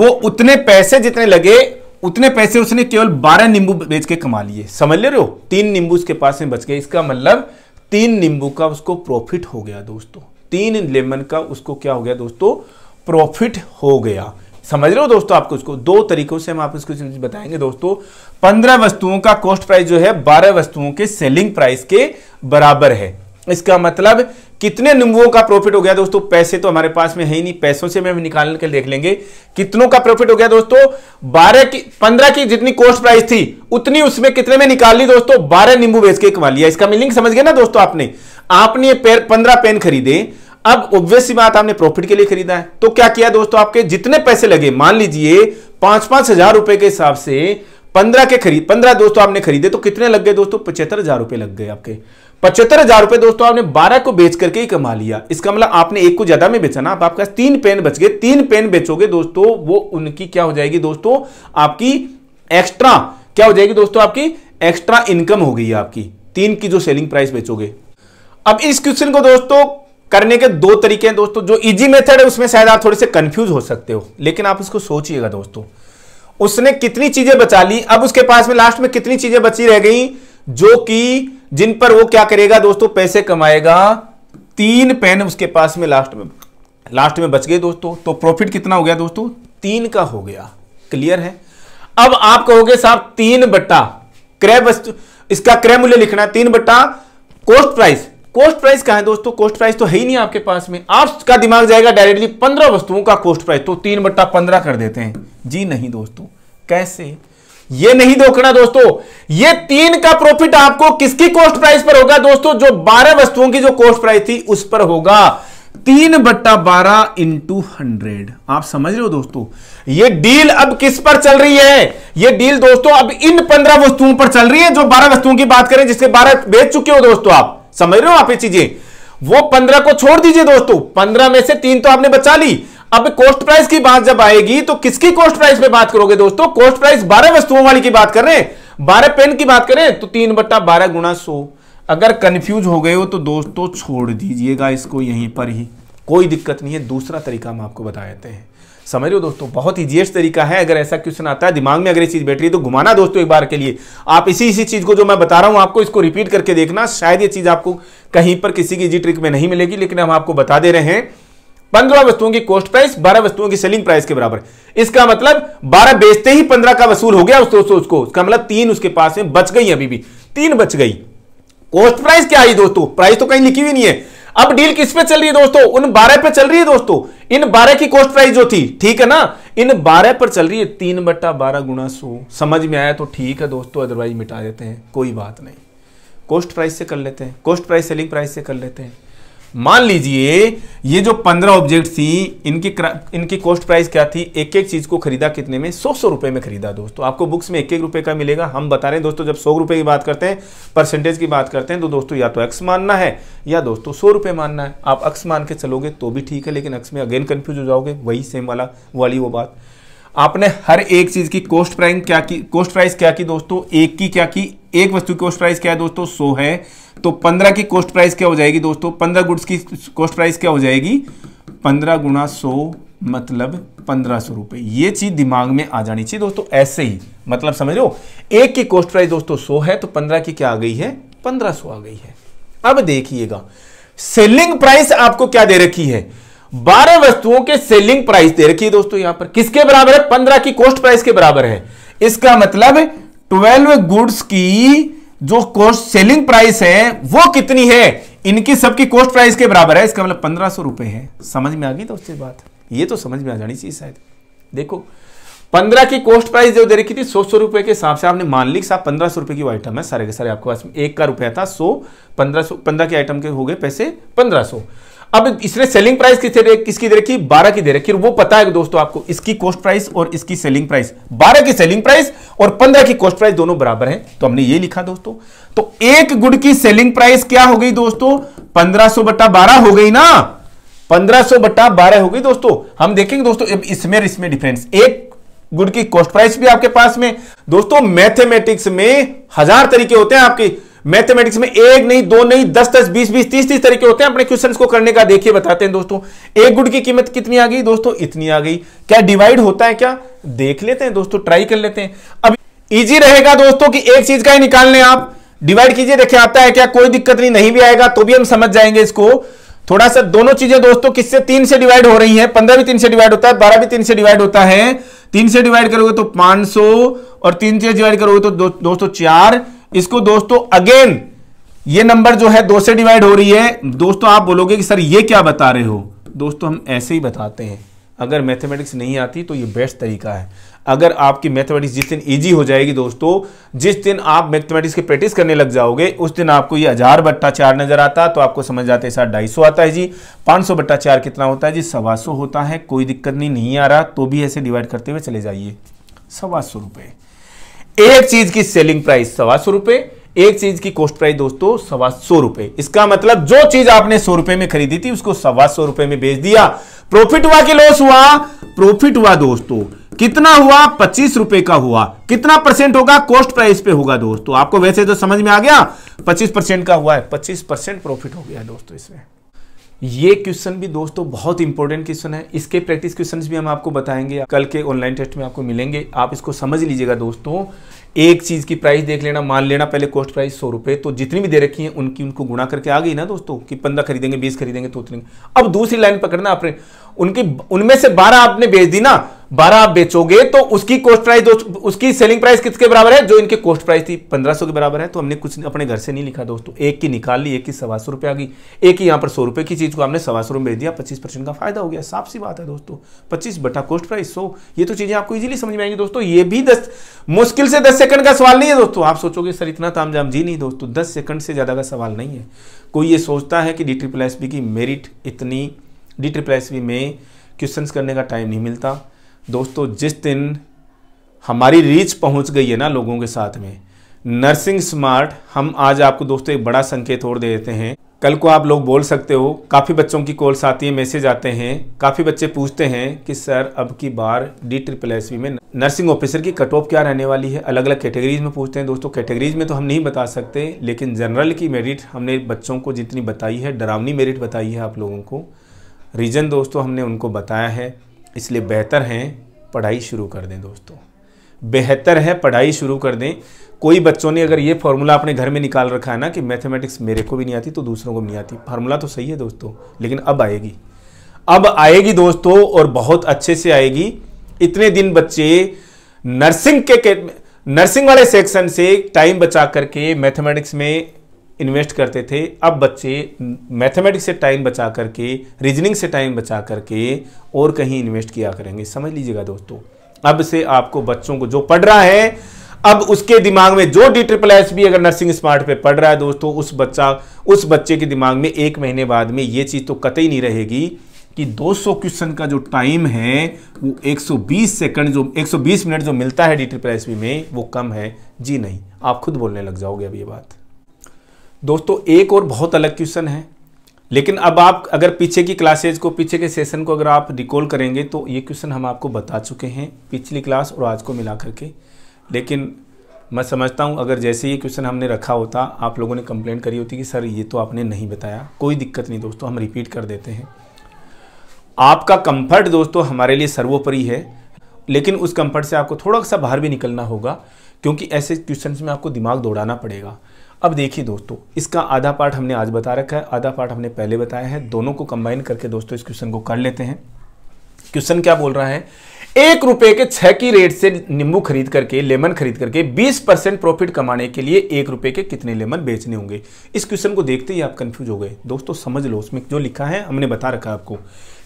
वो उतने पैसे जितने लगे उतने पैसे उसने केवल बारह नींबू बेच के कमा लिए समझ ले रहे हो तीन नींबू उसके पास में बच गए इसका मतलब तीन नींबू का उसको प्रॉफिट हो गया दोस्तों तीन लेमन का उसको क्या हो गया दोस्तों प्रॉफिट हो गया समझ रहे हो दोस्तों आपको इसको दो तरीकों से हम आप इसको बताएंगे दोस्तों पंद्रह वस्तुओं का कॉस्ट प्राइस जो है बारह वस्तुओं के सेलिंग प्राइस के बराबर है इसका मतलब कितने नींबुओं का प्रॉफिट हो गया दोस्तों पैसे तो हमारे पास में है ही नहीं पैसों से हम निकालने के देख लेंगे कितनों का प्रॉफिट हो गया दोस्तों बारह की पंद्रह की जितनी कॉस्ट प्राइस थी उतनी उसमें कितने में निकाल ली दोस्तों बारह नींबू बेच के कमा लिया इसका मीनिंग समझ गया ना दोस्तों आपने आपने पंद्रह पेन खरीदे अब ऑब्वियस सी बात आपने प्रॉफिट के लिए खरीदा है तो क्या किया दोस्तों आपके जितने पैसे लगे मान लीजिए पांच पांच हजार रुपए के हिसाब से पंद्रह के खरीद पंद्रह दोस्तों आपने खरीदे तो कितने लग गए दोस्तों पचहत्तर हजार रुपए लग गए आपके पचहत्तर हजार रुपए दोस्तों आपने बारह को बेच करके ही कमा लिया इसका मतलब आपने एक को ज्यादा में बेचा ना आप आपका तीन पेन बच गए तीन पेन बेचोगे दोस्तों वो उनकी क्या हो जाएगी दोस्तों आपकी एक्स्ट्रा क्या हो जाएगी दोस्तों आपकी एक्स्ट्रा इनकम हो गई आपकी तीन की जो सेलिंग प्राइस बेचोगे अब इस क्वेश्चन को दोस्तों करने के दो तरीके हैं दोस्तों जो इजी मेथड है उसमें शायद आप थोड़े से कंफ्यूज हो सकते हो लेकिन आप उसको सोचिएगा दोस्तों उसने कितनी चीजें बचा ली अब उसके पास में लास्ट में कितनी चीजें बची रह गई जो कि जिन पर वो क्या करेगा दोस्तों पैसे कमाएगा तीन पेन उसके पास में लास्ट में लास्ट में बच गए दोस्तों तो प्रॉफिट कितना हो गया दोस्तों तीन का हो गया क्लियर है अब आप कहोगे साहब तीन बट्टा क्रय वस्तु इसका क्रय मूल्य लिखना है तीन बट्टा कोस्ट प्राइस कोस्ट प्राइस कहा है दोस्तों कोस्ट प्राइस तो है ही नहीं आपके पास में आपका दिमाग जाएगा डायरेक्टली पंद्रह वस्तुओं का कोस्ट प्राइस तो तीन बट्टा पंद्रह कर देते हैं जी नहीं दोस्तों कैसे ये नहीं धोखना दोस्तों ये तीन का प्रॉफिट आपको किसकी कॉस्ट प्राइस पर होगा दोस्तों जो बारह वस्तुओं की जो कॉस्ट प्राइस थी उस पर होगा तीन बट्टा बारह इंटू हंड्रेड आप समझ रहे हो दोस्तों ये डील अब किस पर चल रही है ये डील दोस्तों अब इन पंद्रह वस्तुओं पर चल रही है जो बारह वस्तुओं की बात करें जिसके बारह बेच चुके हो दोस्तों आप समझ रहे हो आप ये चीजें वो पंद्रह को छोड़ दीजिए दोस्तों पंद्रह में से तीन तो आपने बचा ली अब कॉस्ट प्राइस की बात जब आएगी तो किसकी कॉस्ट प्राइस पे बात करोगे दोस्तों कॉस्ट प्राइस बारह वस्तुओं वाली की बात कर रहे हैं बारह पेन की बात करें तो तीन बट्टा बारह गुणा सो अगर कंफ्यूज हो गए हो तो दोस्तों छोड़ दीजिएगा इसको यहीं पर ही कोई दिक्कत नहीं है दूसरा तरीका हम आपको बता देते हैं समझ रहे हो दोस्तों बहुत ही जेस्ट तरीका है अगर ऐसा क्वेश्चन आता है दिमाग में अगर ये चीज बैठ रही है तो घुमाना दोस्तों एक बार के लिए आप इसी इसी चीज को जो मैं बता रहा हूं आपको इसको रिपीट करके देखना शायद ये चीज आपको कहीं पर किसी की जी ट्रिक में नहीं मिलेगी लेकिन हम आपको बता दे रहे हैं पंद्रह वस्तुओं की कॉस्ट प्राइस बारह वस्तुओं की सेलिंग प्राइस के बराबर इसका मतलब बारह बेचते ही पंद्रह का वसूल हो गया उस दोस्तों उसको उसका मतलब तीन उसके पास में बच गई अभी भी तीन बच गई कॉस्ट प्राइस क्या आई दोस्तों प्राइस तो कहीं लिखी हुई नहीं है अब डील किस पे चल रही है दोस्तों उन बारह पे चल रही है दोस्तों इन बारह की कॉस्ट प्राइस जो थी ठीक है ना इन बारह पर चल रही है तीन बट्टा बारह गुणा सो समझ में आया तो ठीक है दोस्तों अदरवाइज मिटा देते हैं कोई बात नहीं कॉस्ट प्राइस से कर लेते हैं कॉस्ट प्राइस सेलिंग प्राइस से कर लेते हैं मान लीजिए ये जो पंद्रह ऑब्जेक्ट थी इनकी इनकी कॉस्ट प्राइस क्या थी एक एक चीज को खरीदा कितने में सौ सौ रुपए में खरीदा दोस्तों आपको बुक्स में एक एक रुपए का मिलेगा हम बता रहे हैं दोस्तों जब सौ रुपए की बात करते हैं परसेंटेज की बात करते हैं तो दोस्तों या तो एक्स मानना है या दोस्तों सौ रुपए मानना है आप अक्स मान के चलोगे तो भी ठीक है लेकिन अक्स में अगेन कंफ्यूज हो जाओगे वही सेम वाला वाली वो बात आपने हर एक चीज की कोस्ट प्राइस क्या की कोस्ट प्राइस क्या की दोस्तों एक की क्या की एक वस्तु की कोस्ट प्राइस क्या है दोस्तों सो है तो पंद्रह की कोस्ट प्राइस क्या हो जाएगी दोस्तों पंद्रह गुड्स की कोस्ट प्राइस क्या हो जाएगी पंद्रह गुणा सो मतलब पंद्रह सौ रुपए ये चीज दिमाग में आ जानी चाहिए दोस्तों ऐसे ही मतलब समझ लो एक की कोस्ट प्राइस दोस्तों सो है तो पंद्रह की क्या आ गई है पंद्रह सो आ गई है अब देखिएगा सेलिंग प्राइस आपको क्या दे रखी है बारह वस्तुओं के सेलिंग प्राइस दे रखी है दोस्तों यहां पर किसके बराबर है पंद्रह की कोस्ट प्राइस के बराबर है इसका मतलब ट्वेल्व गुड्स की जो कॉस्ट सेलिंग प्राइस है वो कितनी है इनकी सबकी कॉस्ट प्राइस के बराबर है इसका मतलब पंद्रह सौ रुपए है समझ में आ गई दोस्तों बात ये तो समझ में आ जानी चाहिए शायद देखो पंद्रह की कॉस्ट प्राइस जो दे रखी थी सौ सौ रुपए के हिसाब से आपने मान ली साहब पंद्रह सौ रुपए की आइटम है सारे के सारे आपके पास एक का रुपया था सौ पंद्रह सौ पंद्रह के आइटम के हो गए पैसे पंद्रह सौ अब इसने सेलिंग प्राइस किसे दे, किसकी दे रखी बारह की दे रखी वो पता है दोस्तों आपको इसकी कॉस्ट प्राइस और इसकी सेलिंग प्राइस बारह की सेलिंग प्राइस और पंद्रह की कॉस्ट प्राइस दोनों बराबर है तो हमने ये लिखा दोस्तों तो एक गुड़ की सेलिंग प्राइस क्या हो गई दोस्तों पंद्रह सौ बट्टा बारह हो गई ना पंद्रह सो बट्टा बारह हो गई दोस्तों हम देखेंगे दोस्तों अब इसमें इसमें डिफरेंस एक गुड़ की कॉस्ट प्राइस भी आपके पास में दोस्तों मैथमेटिक्स में हजार तरीके होते हैं आपके मैथमेटिक्स में एक नहीं दो नहीं दस दस बीस बीस तीस तीस तरीके होते हैं अपने क्वेश्चंस को करने का देखिए बताते हैं दोस्तों एक गुड़ की कीमत कितनी आ गई दोस्तों इतनी आ गई क्या डिवाइड होता है क्या देख लेते हैं दोस्तों ट्राई कर लेते हैं अब इजी रहेगा दोस्तों कि एक चीज का ही निकाल लें आप डिवाइड कीजिए देखिए आता है क्या कोई दिक्कत नहीं नहीं भी आएगा तो भी हम समझ जाएंगे इसको थोड़ा सा दोनों चीजें दोस्तों किससे तीन से डिवाइड हो रही है पंद्रह भी तीन से डिवाइड होता है बारह भी तीन से डिवाइड होता है तीन से डिवाइड करोगे तो पांच और तीन से डिवाइड करोगे तो दोस्तों चार इसको दोस्तों अगेन ये नंबर जो है दो से डिवाइड हो रही है दोस्तों आप बोलोगे कि सर ये क्या बता रहे हो दोस्तों हम ऐसे ही बताते हैं अगर मैथमेटिक्स नहीं आती तो ये बेस्ट तरीका है अगर आपकी मैथमेटिक्स जिस दिन इजी हो जाएगी दोस्तों जिस दिन आप मैथमेटिक्स की प्रैक्टिस करने लग जाओगे उस दिन आपको ये हजार बट्टा चार नजर आता तो आपको समझ जाते सर ढाई सौ आता है जी पाँच सौ बट्टा चार कितना होता है जी सवा होता है कोई दिक्कत नहीं नहीं आ रहा तो भी ऐसे डिवाइड करते हुए चले जाइए सवा सौ रुपये एक चीज की सेलिंग प्राइस सवा सौ रुपए एक चीज की कॉस्ट प्राइस दोस्तों सवा सौ रुपए इसका मतलब जो चीज आपने सौ रुपए में खरीदी थी उसको सवा सौ रुपए में बेच दिया प्रॉफिट हुआ कि लॉस हुआ प्रॉफिट हुआ दोस्तों कितना हुआ पच्चीस रुपए का हुआ कितना परसेंट होगा कॉस्ट प्राइस पे होगा दोस्तों आपको वैसे तो समझ में आ गया पच्चीस परसेंट का हुआ है पच्चीस परसेंट प्रॉफिट हो गया दोस्तों इसमें ये क्वेश्चन भी दोस्तों बहुत इंपॉर्टेंट क्वेश्चन है इसके प्रैक्टिस क्वेश्चन भी हम आपको बताएंगे कल के ऑनलाइन टेस्ट में आपको मिलेंगे आप इसको समझ लीजिएगा दोस्तों एक चीज़ की प्राइस देख लेना मान लेना पहले कॉस्ट प्राइस सौ रुपए तो जितनी भी दे रखी है उनकी उनको गुणा करके आ गई ना दोस्तों कि पंद्रह खरीदेंगे बीस खरीदेंगे तो उतने अब दूसरी लाइन पकड़ना आपने उनकी उनमें से बारह आपने बेच दी ना बारह आप बेचोगे तो उसकी कॉस्ट प्राइस उसकी सेलिंग प्राइस किसके बराबर है जो इनके कॉस्ट प्राइस थी पंद्रह सौ के बराबर है तो हमने कुछ अपने घर से नहीं लिखा दोस्तों एक की निकाल ली एक की सवा सौ रुपये आ गई एक ही यहाँ पर सौ रुपये की चीज़ को हमने सवा सौ रुपये बेच दिया पच्चीस परसेंट का फायदा हो गया साफ सी बात है दोस्तों पच्चीस बटा कॉस्ट प्राइस सौ ये तो चीज़ें आपको ईजिली समझ में आएंगी दोस्तों ये भी दस मुश्किल से दस सेकंड का सवाल नहीं है दोस्तों आप सोचोगे सर इतना ताम जाम जी नहीं दोस्तों दस सेकंड से ज़्यादा का सवाल नहीं है कोई ये सोचता है कि डी ट्रिपल एस बी की मेरिट इतनी डी ट्रिपल एस बी में क्वेश्चन करने का टाइम नहीं मिलता दोस्तों जिस दिन हमारी रीच पहुंच गई है ना लोगों के साथ में नर्सिंग स्मार्ट हम आज आपको दोस्तों एक बड़ा संकेत और दे देते हैं कल को आप लोग बोल सकते हो काफ़ी बच्चों की कॉल्स आती है मैसेज आते हैं काफ़ी बच्चे पूछते हैं कि सर अब की बार डी ट्रिपल एस में नर्सिंग ऑफिसर की कट ऑफ क्या रहने वाली है अलग अलग कैटेगरीज में पूछते हैं दोस्तों कैटेगरीज में तो हम नहीं बता सकते लेकिन जनरल की मेरिट हमने बच्चों को जितनी बताई है डरावनी मेरिट बताई है आप लोगों को रीज़न दोस्तों हमने उनको बताया है इसलिए बेहतर हैं पढ़ाई शुरू कर दें दोस्तों बेहतर है पढ़ाई शुरू कर दें कोई बच्चों ने अगर ये फार्मूला अपने घर में निकाल रखा है ना कि मैथमेटिक्स मेरे को भी नहीं आती तो दूसरों को भी नहीं आती फार्मूला तो सही है दोस्तों लेकिन अब आएगी अब आएगी दोस्तों और बहुत अच्छे से आएगी इतने दिन बच्चे नर्सिंग के, के नर्सिंग वाले सेक्शन से टाइम बचा करके मैथमेटिक्स में इन्वेस्ट करते थे अब बच्चे मैथमेटिक्स से टाइम बचा करके रीजनिंग से टाइम बचा करके और कहीं इन्वेस्ट किया करेंगे समझ लीजिएगा दोस्तों अब से आपको बच्चों को जो पढ़ रहा है अब उसके दिमाग में जो डी ट्रिपल एस भी अगर नर्सिंग स्मार्ट पे पढ़ रहा है दोस्तों उस बच्चा उस बच्चे के दिमाग में एक महीने बाद में ये चीज़ तो कतई नहीं रहेगी कि 200 क्वेश्चन का जो टाइम है वो 120 सेकंड जो 120 मिनट जो मिलता है डी ट्रिपल एस में वो कम है जी नहीं आप खुद बोलने लग जाओगे अब ये बात दोस्तों एक और बहुत अलग क्वेश्चन है लेकिन अब आप अगर पीछे की क्लासेज को पीछे के सेशन को अगर आप रिकॉल करेंगे तो ये क्वेश्चन हम आपको बता चुके हैं पिछली क्लास और आज को मिला करके लेकिन मैं समझता हूँ अगर जैसे ये क्वेश्चन हमने रखा होता आप लोगों ने कंप्लेंट करी होती कि सर ये तो आपने नहीं बताया कोई दिक्कत नहीं दोस्तों हम रिपीट कर देते हैं आपका कंफर्ट दोस्तों हमारे लिए सर्वोपरि है लेकिन उस कंफर्ट से आपको थोड़ा सा बाहर भी निकलना होगा क्योंकि ऐसे क्वेश्चन में आपको दिमाग दौड़ाना पड़ेगा अब देखिए दोस्तों इसका आधा पार्ट हमने आज बता रखा है आधा पार्ट हमने पहले बताया है दोनों को कंबाइन करके दोस्तों इस क्वेश्चन को कर लेते हैं क्वेश्चन क्या बोल रहा है एक रुपए के छह की रेट से नींबू खरीद करके लेमन खरीद करके 20 परसेंट प्रॉफिट कमाने के लिए एक रुपए के कितने लेमन बेचने होंगे इस क्वेश्चन को देखते ही आप कंफ्यूज हो गए दोस्तों समझ लो उसमें जो लिखा है हमने बता रखा है आपको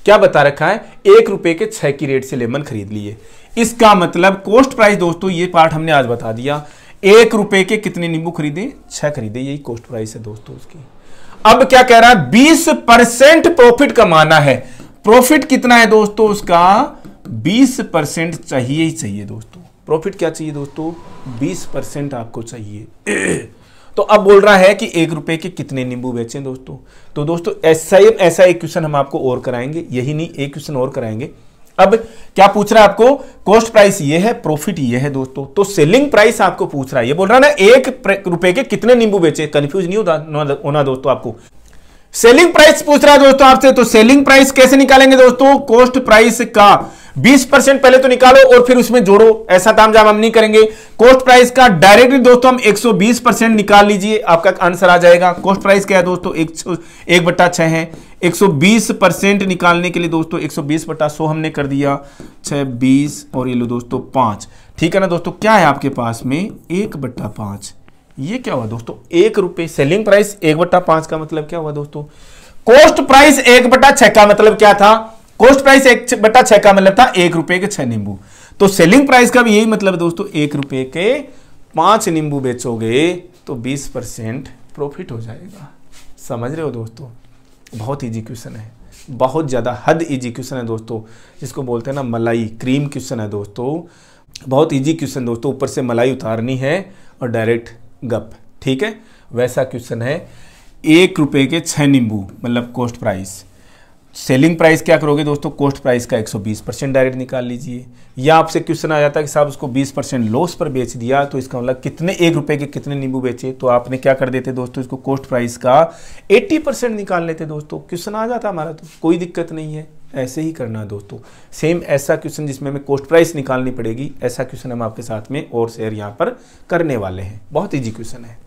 क्या बता रखा है एक रुपए के छह की रेट से लेमन खरीद लिए इसका मतलब कोस्ट प्राइस दोस्तों ये पार्ट हमने आज बता दिया एक रुपए के कितने नींबू खरीदे छह खरीदे यही कोस्ट प्राइस है दोस्तों उसकी अब क्या कह रहा है बीस परसेंट प्रॉफिट कमाना है प्रॉफिट कितना है दोस्तों उसका बीस परसेंट चाहिए ही चाहिए दोस्तों प्रॉफिट क्या चाहिए दोस्तों बीस परसेंट आपको चाहिए तो अब बोल रहा है कि एक रुपए के कितने नींबू बेचें दोस्तों तो दोस्तों ऐसा ऐसा एक क्वेश्चन हम आपको और कराएंगे यही नहीं एक क्वेश्चन और कराएंगे अब क्या पूछ रहा है आपको कॉस्ट प्राइस ये है प्रॉफिट ये है दोस्तों तो सेलिंग प्राइस आपको पूछ रहा है ये बोल रहा है ना एक रुपए के कितने नींबू बेचे कंफ्यूज नहीं होना दोस्तों आपको सेलिंग प्राइस पूछ रहा है दोस्तों आपसे तो सेलिंग प्राइस कैसे निकालेंगे दोस्तों कॉस्ट प्राइस का 20 परसेंट पहले तो निकालो और फिर उसमें जोड़ो ऐसा तामझाम हम नहीं करेंगे कॉस्ट प्राइस का डायरेक्टली दोस्तों हम 120 परसेंट निकाल लीजिए आपका आंसर आ जाएगा कॉस्ट प्राइस क्या है दोस्तों एक, एक बट्टा छह है 120 परसेंट निकालने के लिए दोस्तों 120 बटा सो हमने कर दिया छः बीस और ये लो दोस्तों पांच ठीक है ना दोस्तों क्या है आपके पास में एक बट्टा पांच ये क्या हुआ दोस्तों एक रुपए सेलिंग प्राइस एक बट्टा पांच का मतलब क्या हुआ दोस्तों कॉस्ट प्राइस एक बट्टा छ का मतलब क्या था कॉस्ट प्राइस एक बट्टा छह का मतलब था एक रुपये के छह नींबू तो सेलिंग प्राइस का भी यही मतलब दोस्तों एक रुपए के पांच नींबू बेचोगे तो बीस परसेंट प्रॉफिट हो जाएगा समझ रहे हो दोस्तों बहुत ईजी क्वेश्चन है बहुत ज़्यादा हद ईजी क्वेश्चन है दोस्तों जिसको बोलते हैं ना मलाई क्रीम क्वेश्चन है दोस्तों बहुत ईजी क्वेश्चन दोस्तों ऊपर से मलाई उतारनी है और डायरेक्ट गप ठीक है वैसा क्वेश्चन है एक रुपये के छः नींबू मतलब कॉस्ट प्राइस सेलिंग प्राइस क्या करोगे दोस्तों कॉस्ट प्राइस का 120 परसेंट डायरेक्ट निकाल लीजिए या आपसे क्वेश्चन आ जाता है कि साहब उसको 20 परसेंट लॉस पर बेच दिया तो इसका मतलब कितने एक रुपए के कितने नींबू बेचे तो आपने क्या कर देते दोस्तों इसको कॉस्ट प्राइस का 80 परसेंट निकाल लेते दोस्तों क्वेश्चन आ जाता हमारा तो कोई दिक्कत नहीं है ऐसे ही करना है दोस्तों सेम ऐसा क्वेश्चन जिसमें हमें कॉस्ट प्राइस निकालनी पड़ेगी ऐसा क्वेश्चन हम आपके साथ में और शेयर यहाँ पर करने वाले हैं बहुत ईजी क्वेश्चन है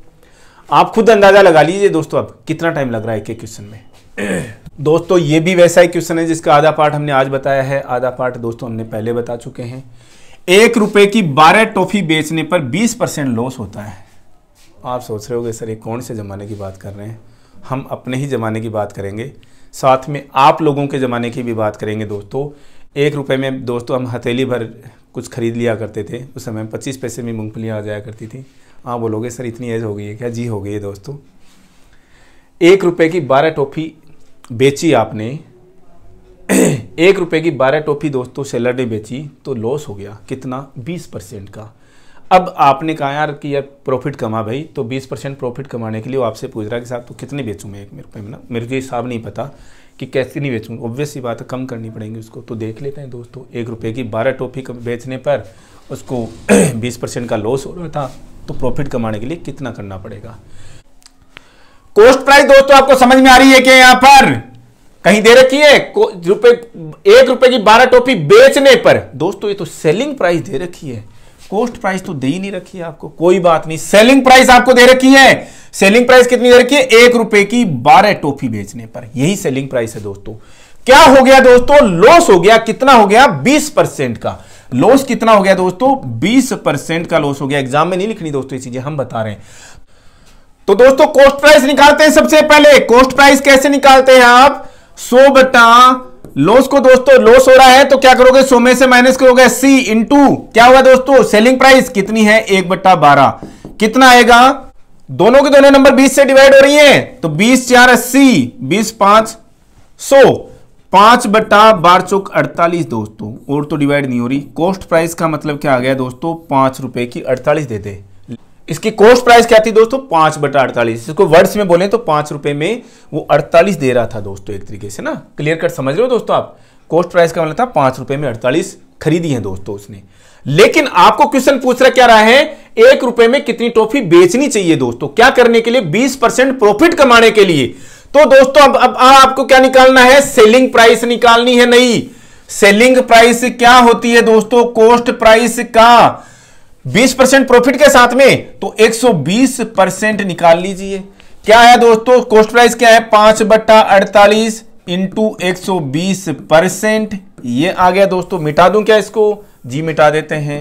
आप खुद अंदाजा लगा लीजिए दोस्तों अब कितना टाइम लग रहा है एक क्वेश्चन में दोस्तों ये भी वैसा ही क्वेश्चन है जिसका आधा पार्ट हमने आज बताया है आधा पार्ट दोस्तों हमने पहले बता चुके हैं एक रुपए की बारह टॉफी बेचने पर बीस परसेंट लॉस होता है आप सोच रहे होगे सर ये कौन से ज़माने की बात कर रहे हैं हम अपने ही ज़माने की बात करेंगे साथ में आप लोगों के ज़माने की भी बात करेंगे दोस्तों एक रुपये में दोस्तों हम हथेली भर कुछ खरीद लिया करते थे उस समय पच्चीस पैसे में मूँगफली आ जाया करती थी आप बोलोगे सर इतनी एज हो गई है क्या जी हो गई है दोस्तों एक रुपये की बारह टॉफी बेची आपने एक रुपए की बारह टोपी दोस्तों सेलर ने बेची तो लॉस हो गया कितना बीस परसेंट का अब आपने कहा यार कि यार प्रॉफिट कमा भाई तो बीस परसेंट प्रॉफिट कमाने के लिए वो आपसे पूछ रहा है कि साहब तो कितने बेचूँ मैं एक मेरे में ना मेरे को ये हिसाब नहीं पता कि कैसे नहीं बेचूँ ऑब्वियस ही बात कम करनी पड़ेगी उसको तो देख लेते हैं दोस्तों एक रुपये की बारह टोपी बेचने पर उसको बीस परसेंट का लॉस हो रहा था तो प्रॉफिट कमाने के लिए कितना करना पड़ेगा कोस्ट प्राइस दोस्तों आपको समझ में आ रही है क्या यहां पर कहीं दे रखी है रुपए एक रुपए की बारह टोपी बेचने पर दोस्तों ये तो सेलिंग प्राइस दे रखी है कोस्ट प्राइस तो दे ही नहीं रखी है आपको कोई बात नहीं सेलिंग प्राइस आपको दे रखी है सेलिंग प्राइस कितनी दे रखी है एक रुपए की बारह टोपी बेचने पर यही सेलिंग प्राइस है दोस्तों क्या हो गया दोस्तों लॉस हो गया कितना हो गया बीस का लॉस कितना हो गया दोस्तों बीस परसेंट का लॉस हो गया एग्जाम में नहीं लिखनी दोस्तों ये चीजें हम बता रहे हैं तो दोस्तों कोस्ट प्राइस निकालते हैं सबसे पहले कॉस्ट प्राइस कैसे निकालते हैं आप सो बटा लॉस को दोस्तों लॉस हो रहा है तो क्या करोगे सो में से माइनस करोगे सी इंटू क्या हुआ दोस्तों सेलिंग प्राइस कितनी है एक बट्टा बारह कितना आएगा दोनों के दोनों नंबर 20 से डिवाइड हो रही है तो 20 चार अस्सी बीस पांच सो पांच बट्टा बार चौक अड़तालीस दोस्तों और तो डिवाइड नहीं हो रही कॉस्ट प्राइस का मतलब क्या आ गया दोस्तों पांच रुपए की अड़तालीस देते इसकी कोस्ट प्राइस क्या थी दोस्तों पांच बटा अड़तालीस इसको वर्ड्स में बोले तो पांच रुपए में वो अड़तालीस दे रहा था दोस्तों एक तरीके से ना क्लियर कट समझ रहे हो दोस्तों आप कोस्ट प्राइस का मतलब था पांच रुपए में अड़तालीस खरीदी है दोस्तों उसने लेकिन आपको क्वेश्चन पूछ रहा क्या रहा है एक रुपए में कितनी टॉफी बेचनी चाहिए दोस्तों क्या करने के लिए बीस परसेंट प्रॉफिट कमाने के लिए तो दोस्तों अब अब आ, आपको क्या निकालना है सेलिंग प्राइस निकालनी है नहीं सेलिंग प्राइस क्या होती है दोस्तों कोस्ट प्राइस का 20 परसेंट प्रॉफिट के साथ में तो 120 परसेंट निकाल लीजिए क्या है दोस्तों कॉस्ट प्राइस क्या है पांच बट्टा अड़तालीस इंटू एक परसेंट ये आ गया दोस्तों मिटा दूं क्या इसको जी मिटा देते हैं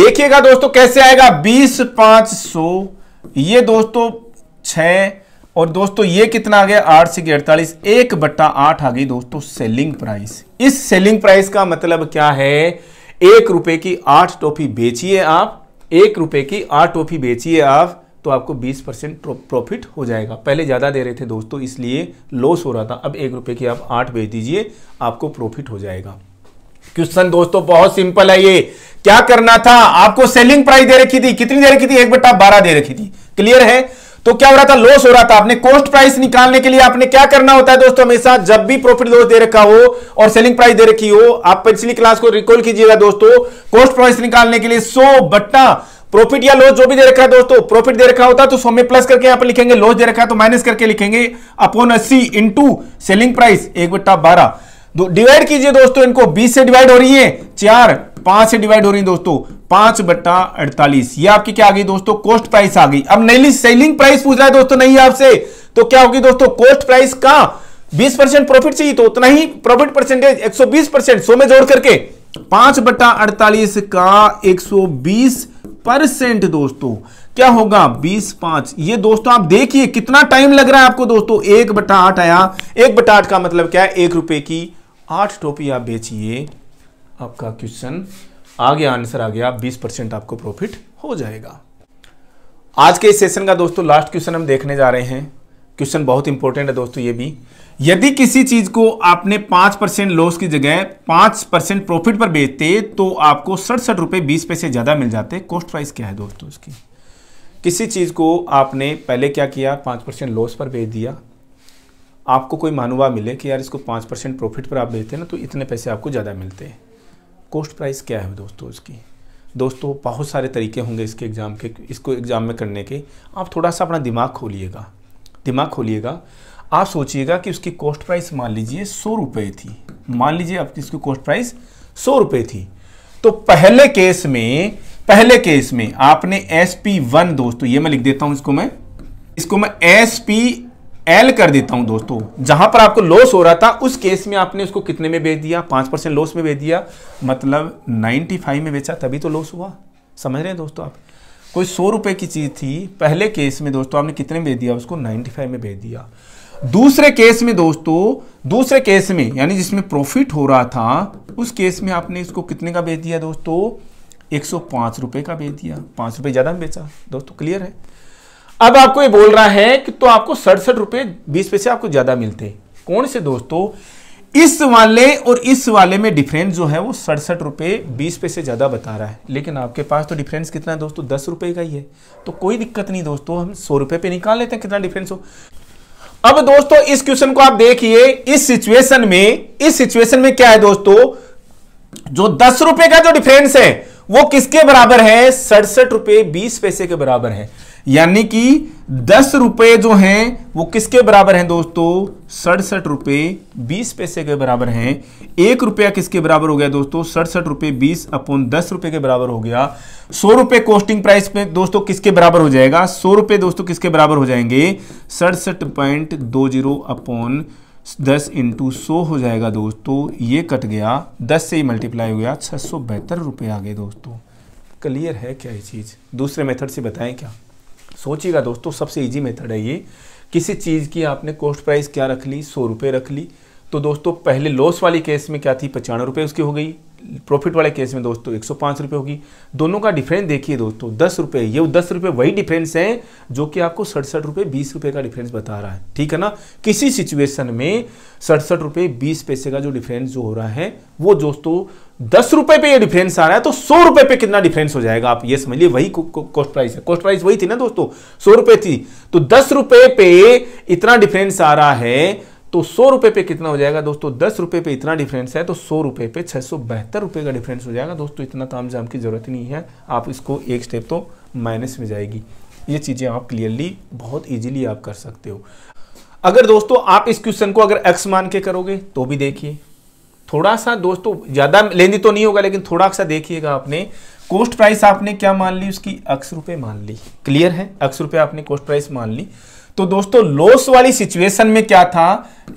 देखिएगा दोस्तों कैसे आएगा बीस पांच सौ ये दोस्तों छ और दोस्तों ये कितना आ गया आठ से अड़तालीस एक बट्टा आठ आ गई दोस्तों सेलिंग प्राइस इस सेलिंग प्राइस का मतलब क्या है एक रुपए की आठ टॉफी बेचिए आप एक रुपए की आठ टॉफी बेचिए आप तो आपको 20 परसेंट प्रॉफिट हो जाएगा पहले ज़्यादा दे रहे थे दोस्तों इसलिए लॉस हो रहा था अब एक रुपए की आप आठ बेच दीजिए आपको प्रॉफिट हो जाएगा क्वेश्चन दोस्तों बहुत सिंपल है ये क्या करना था आपको सेलिंग प्राइस दे रखी थी कितनी दे रखी थी एक बट्टा बारह दे रखी थी क्लियर है तो क्या हो रहा था लॉस हो रहा था आपने कॉस्ट प्राइस निकालने के लिए आपने क्या करना होता है दोस्तों हमेशा जब भी प्रॉफिट लॉस दे रखा हो और सेलिंग प्राइस दे रखी हो आप पिछली क्लास को रिकॉल कीजिएगा दोस्तों कॉस्ट प्राइस निकालने के लिए सो बट्टा प्रॉफिट या लॉस जो भी दे रखा है दोस्तों प्रॉफिट दे रखा होता है तो सो में प्लस करके यहां पर लिखेंगे लॉस दे रखा है तो माइनस करके लिखेंगे अपॉन अस्सी इंटू सेलिंग प्राइस एक बट्टा बारह डिवाइड कीजिए दोस्तों इनको बीस से डिवाइड हो रही है चार पांच से डिवाइड हो रही है दोस्तों पांच बट्टा अड़तालीस ये आपकी क्या आ गई दोस्तों कोस्ट प्राइस आ गई अब नई सेलिंग प्राइस पूछ रहा है दोस्तों नहीं आपसे तो क्या होगी दोस्तों कोस्ट प्राइस का 20 परसेंट प्रॉफिट चाहिए तो उतना ही प्रॉफिट परसेंटेज 120 परसेंट सो में जोड़ करके पांच बट्टा अड़तालीस का 120 परसेंट दोस्तों क्या होगा बीस पांच ये दोस्तों आप देखिए कितना टाइम लग रहा है आपको दोस्तों एक बट्टा आठ आया एक बट्टा आठ का मतलब क्या है एक रुपए की आठ टोपी आप बेचिए आपका क्वेश्चन आ गया आंसर आ गया बीस परसेंट आपको प्रॉफिट हो जाएगा आज के इस सेशन का दोस्तों लास्ट क्वेश्चन हम देखने जा रहे हैं क्वेश्चन बहुत इंपॉर्टेंट है दोस्तों ये भी यदि किसी चीज को आपने पांच परसेंट लॉस की जगह पांच परसेंट प्रॉफिट पर बेचते तो आपको सड़सठ रुपए बीस पैसे ज्यादा मिल जाते कॉस्ट प्राइस क्या है दोस्तों इसकी किसी चीज को आपने पहले क्या किया पांच परसेंट लॉस पर बेच दिया आपको कोई मानुवा मिले कि यार इसको पांच परसेंट प्रॉफिट पर आप बेचते ना तो इतने पैसे आपको ज़्यादा मिलते हैं कोस्ट प्राइस क्या है दोस्तों इसकी दोस्तों बहुत सारे तरीके होंगे इसके एग्ज़ाम के इसको एग्ज़ाम में करने के आप थोड़ा सा अपना दिमाग खोलिएगा दिमाग खोलिएगा आप सोचिएगा कि उसकी कॉस्ट प्राइस मान लीजिए सौ रुपये थी मान लीजिए आप इसकी कॉस्ट प्राइस सौ रुपये थी तो पहले केस में पहले केस में आपने एस पी वन दोस्तों ये मैं लिख देता हूं इसको मैं इसको मैं एस पी एल कर देता हूं दोस्तों जहां पर आपको लॉस हो रहा था उस केस में आपने उसको कितने में बेच दिया पांच परसेंट लॉस में बेच दिया मतलब नाइन्टी फाइव में बेचा तभी तो लॉस हुआ समझ रहे हैं दोस्तों आप कोई सौ रुपए की चीज थी पहले केस में दोस्तों आपने कितने में बेच दिया उसको नाइनटी फाइव में बेच दिया दूसरे केस में दोस्तों दूसरे केस में यानी जिसमें प्रॉफिट हो रहा था उस केस में आपने इसको कितने का बेच दिया दोस्तों एक सौ का बेच दिया पांच रुपए ज़्यादा में बेचा दोस्तों क्लियर है अब आपको ये बोल रहा है कि तो आपको सड़सठ रुपए बीस पैसे आपको ज्यादा मिलते कौन से दोस्तों इस वाले और इस वाले में डिफरेंस जो है वो सड़सठ रुपए बीस पैसे ज़्यादा बता रहा है लेकिन आपके पास तो डिफरेंस कितना है दोस्तों दस रुपए का ही है तो कोई दिक्कत नहीं दोस्तों हम सौ रुपए पे निकाल लेते हैं कितना डिफरेंस हो अब दोस्तों इस क्वेश्चन को आप देखिए इस सिचुएशन में इस सिचुएशन में क्या है दोस्तों जो दस रुपए का जो डिफरेंस है वो किसके बराबर है सड़सठ रुपए बीस पैसे के बराबर है यानी कि दस रुपए जो हैं वो किसके बराबर हैं दोस्तों सड़सठ रुपए बीस पैसे के बराबर हैं एक रुपया किसके बराबर हो गया दोस्तों सड़सठ रुपए बीस अपॉन दस रुपए के बराबर हो गया सौ रुपए कॉस्टिंग प्राइस में दोस्तों किसके बराबर हो जाएगा सौ रुपए दोस्तों किसके बराबर हो जाएंगे सड़सठ पॉइंट दो जीरो अपॉन दस इंटू सौ हो जाएगा दोस्तों ये कट गया दस से ही मल्टीप्लाई हो गया छह सौ बहत्तर रुपये आ गए दोस्तों क्लियर है क्या ये चीज़ दूसरे मेथड से बताएं क्या सोचिएगा दोस्तों सबसे इजी मेथड है ये किसी चीज़ की आपने कॉस्ट प्राइस क्या रख ली सौ रुपये रख ली तो दोस्तों पहले लॉस वाले केस में क्या थी पचानवे रुपये उसकी हो गई प्रॉफिट वाले केस में दोस्तों एक सौ होगी दोनों का डिफरेंस देखिए दोस्तों दस रुपये ये दस रुपये वही डिफरेंस है जो कि आपको सड़सठ रुपये बीस रुपये का डिफरेंस बता रहा है ठीक है ना किसी सिचुएशन में सड़सठ रुपये बीस पैसे का जो डिफरेंस जो हो रहा है वो दोस्तों दस रुपए पे ये डिफरेंस आ रहा है तो सौ रुपए पे कितना डिफरेंस हो जाएगा आप ये लिए वही कॉस्ट प्राइस है कॉस्ट प्राइस वही थी ना दोस्तों सौ रुपए थी तो दस रुपए पे इतना डिफरेंस आ रहा है तो सौ रुपए पे कितना हो जाएगा दोस्तों दस रुपए पे इतना डिफरेंस है तो सौ रुपए पे छह सौ बहत्तर रुपए का डिफरेंस हो जाएगा दोस्तों इतना ताम जाम की जरूरत नहीं है आप इसको एक स्टेप तो माइनस में जाएगी ये चीजें आप क्लियरली बहुत ईजिली आप कर सकते हो अगर दोस्तों आप इस क्वेश्चन को अगर एक्स मान के करोगे तो भी देखिए थोड़ा सा दोस्तों तो ज़्यादा लेंदी तो नहीं होगा लेकिन थोड़ा सा देखिएगा आपने कोस्ट प्राइस आपने क्या मान ली उसकी अक्स रुपये मान ली क्लियर है अक्स रुपये आपने कोस्ट प्राइस मान ली तो दोस्तों लॉस वाली सिचुएशन में क्या था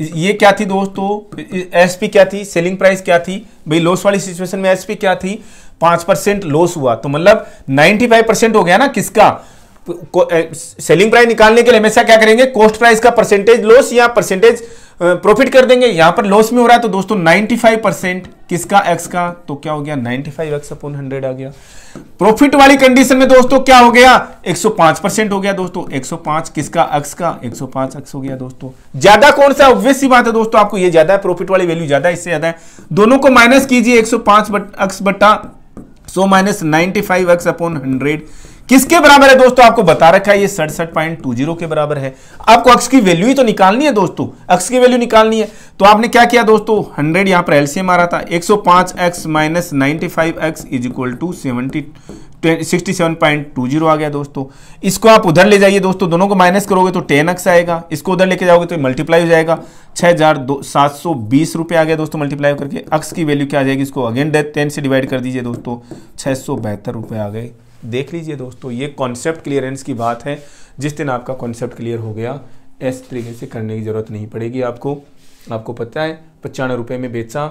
ये क्या थी दोस्तों एसपी क्या थी सेलिंग प्राइस क्या थी भाई लॉस वाली सिचुएशन में एसपी क्या थी पांच परसेंट लॉस हुआ तो मतलब 95 परसेंट हो गया ना किसका सेलिंग प्राइस निकालने के लिए हमेशा क्या करेंगे कोस्ट प्राइस का परसेंटेज लॉस या परसेंटेज प्रॉफिट कर देंगे यहां पर लॉस में हो रहा है तो दोस्तों 95 परसेंट किसका एक्स का तो क्या हो गया 95 फाइव एक्स अपॉन हंड्रेड आ गया प्रॉफिट वाली कंडीशन में दोस्तों क्या हो गया 105 परसेंट हो गया दोस्तों 105 किसका एक्स का 105 एक्स हो गया दोस्तों ज्यादा कौन सा ऑब्वियस सी बात है दोस्तों आपको ये ज्यादा है प्रॉफिट वाली वैल्यू ज्यादा इससे ज्यादा है दोनों को माइनस कीजिए एक पांच बट एक्स बट्टा सो minus ninety five X upon hundred किसके बराबर है दोस्तों आपको बता रखा है ये सड़सठ पॉइंट टू जीरो के बराबर है आपको अक्स की वैल्यू ही तो निकालनी है दोस्तों अक्स की वैल्यू निकालनी है तो आपने क्या किया दोस्तों हंड्रेड यहां पर एलसीएम आ रहा था एक सौ पांच X minus ninety five X is equal to seventy sixty seven point two zero आ गया दोस्तों इसको आप उधर ले जाइए दोस्तों दोनों को माइनस करोगे तो टेन एक्स आएगा इसको उधर लेके जाओगे तो मल्टीप्लाई हो जाएगा छः हज़ार दो सात सौ बीस रुपये आ गया दोस्तों मल्टीप्लाई करके अक्स की वैल्यू क्या आ जाएगी इसको अगेन टेन से डिवाइड कर दीजिए दोस्तों छः सौ बहत्तर रुपये आ गए देख लीजिए दोस्तों ये कॉन्सेप्ट क्लियरेंस की बात है जिस दिन आपका कॉन्सेप्ट क्लियर हो गया इस तरीके से करने की ज़रूरत नहीं पड़ेगी आपको आपको पता है पचानवे रुपये में बेचा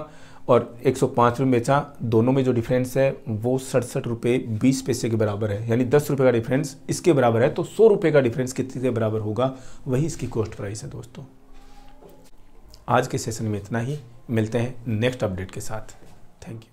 और एक सौ पाँच में बेचा दोनों में जो डिफरेंस है वो सड़सठ रुपये बीस पैसे के बराबर है यानी दस रुपये का डिफरेंस इसके बराबर है तो सौ रुपये का डिफरेंस कितने के बराबर होगा वही इसकी कॉस्ट प्राइस है दोस्तों आज के सेशन में इतना ही मिलते हैं नेक्स्ट अपडेट के साथ थैंक यू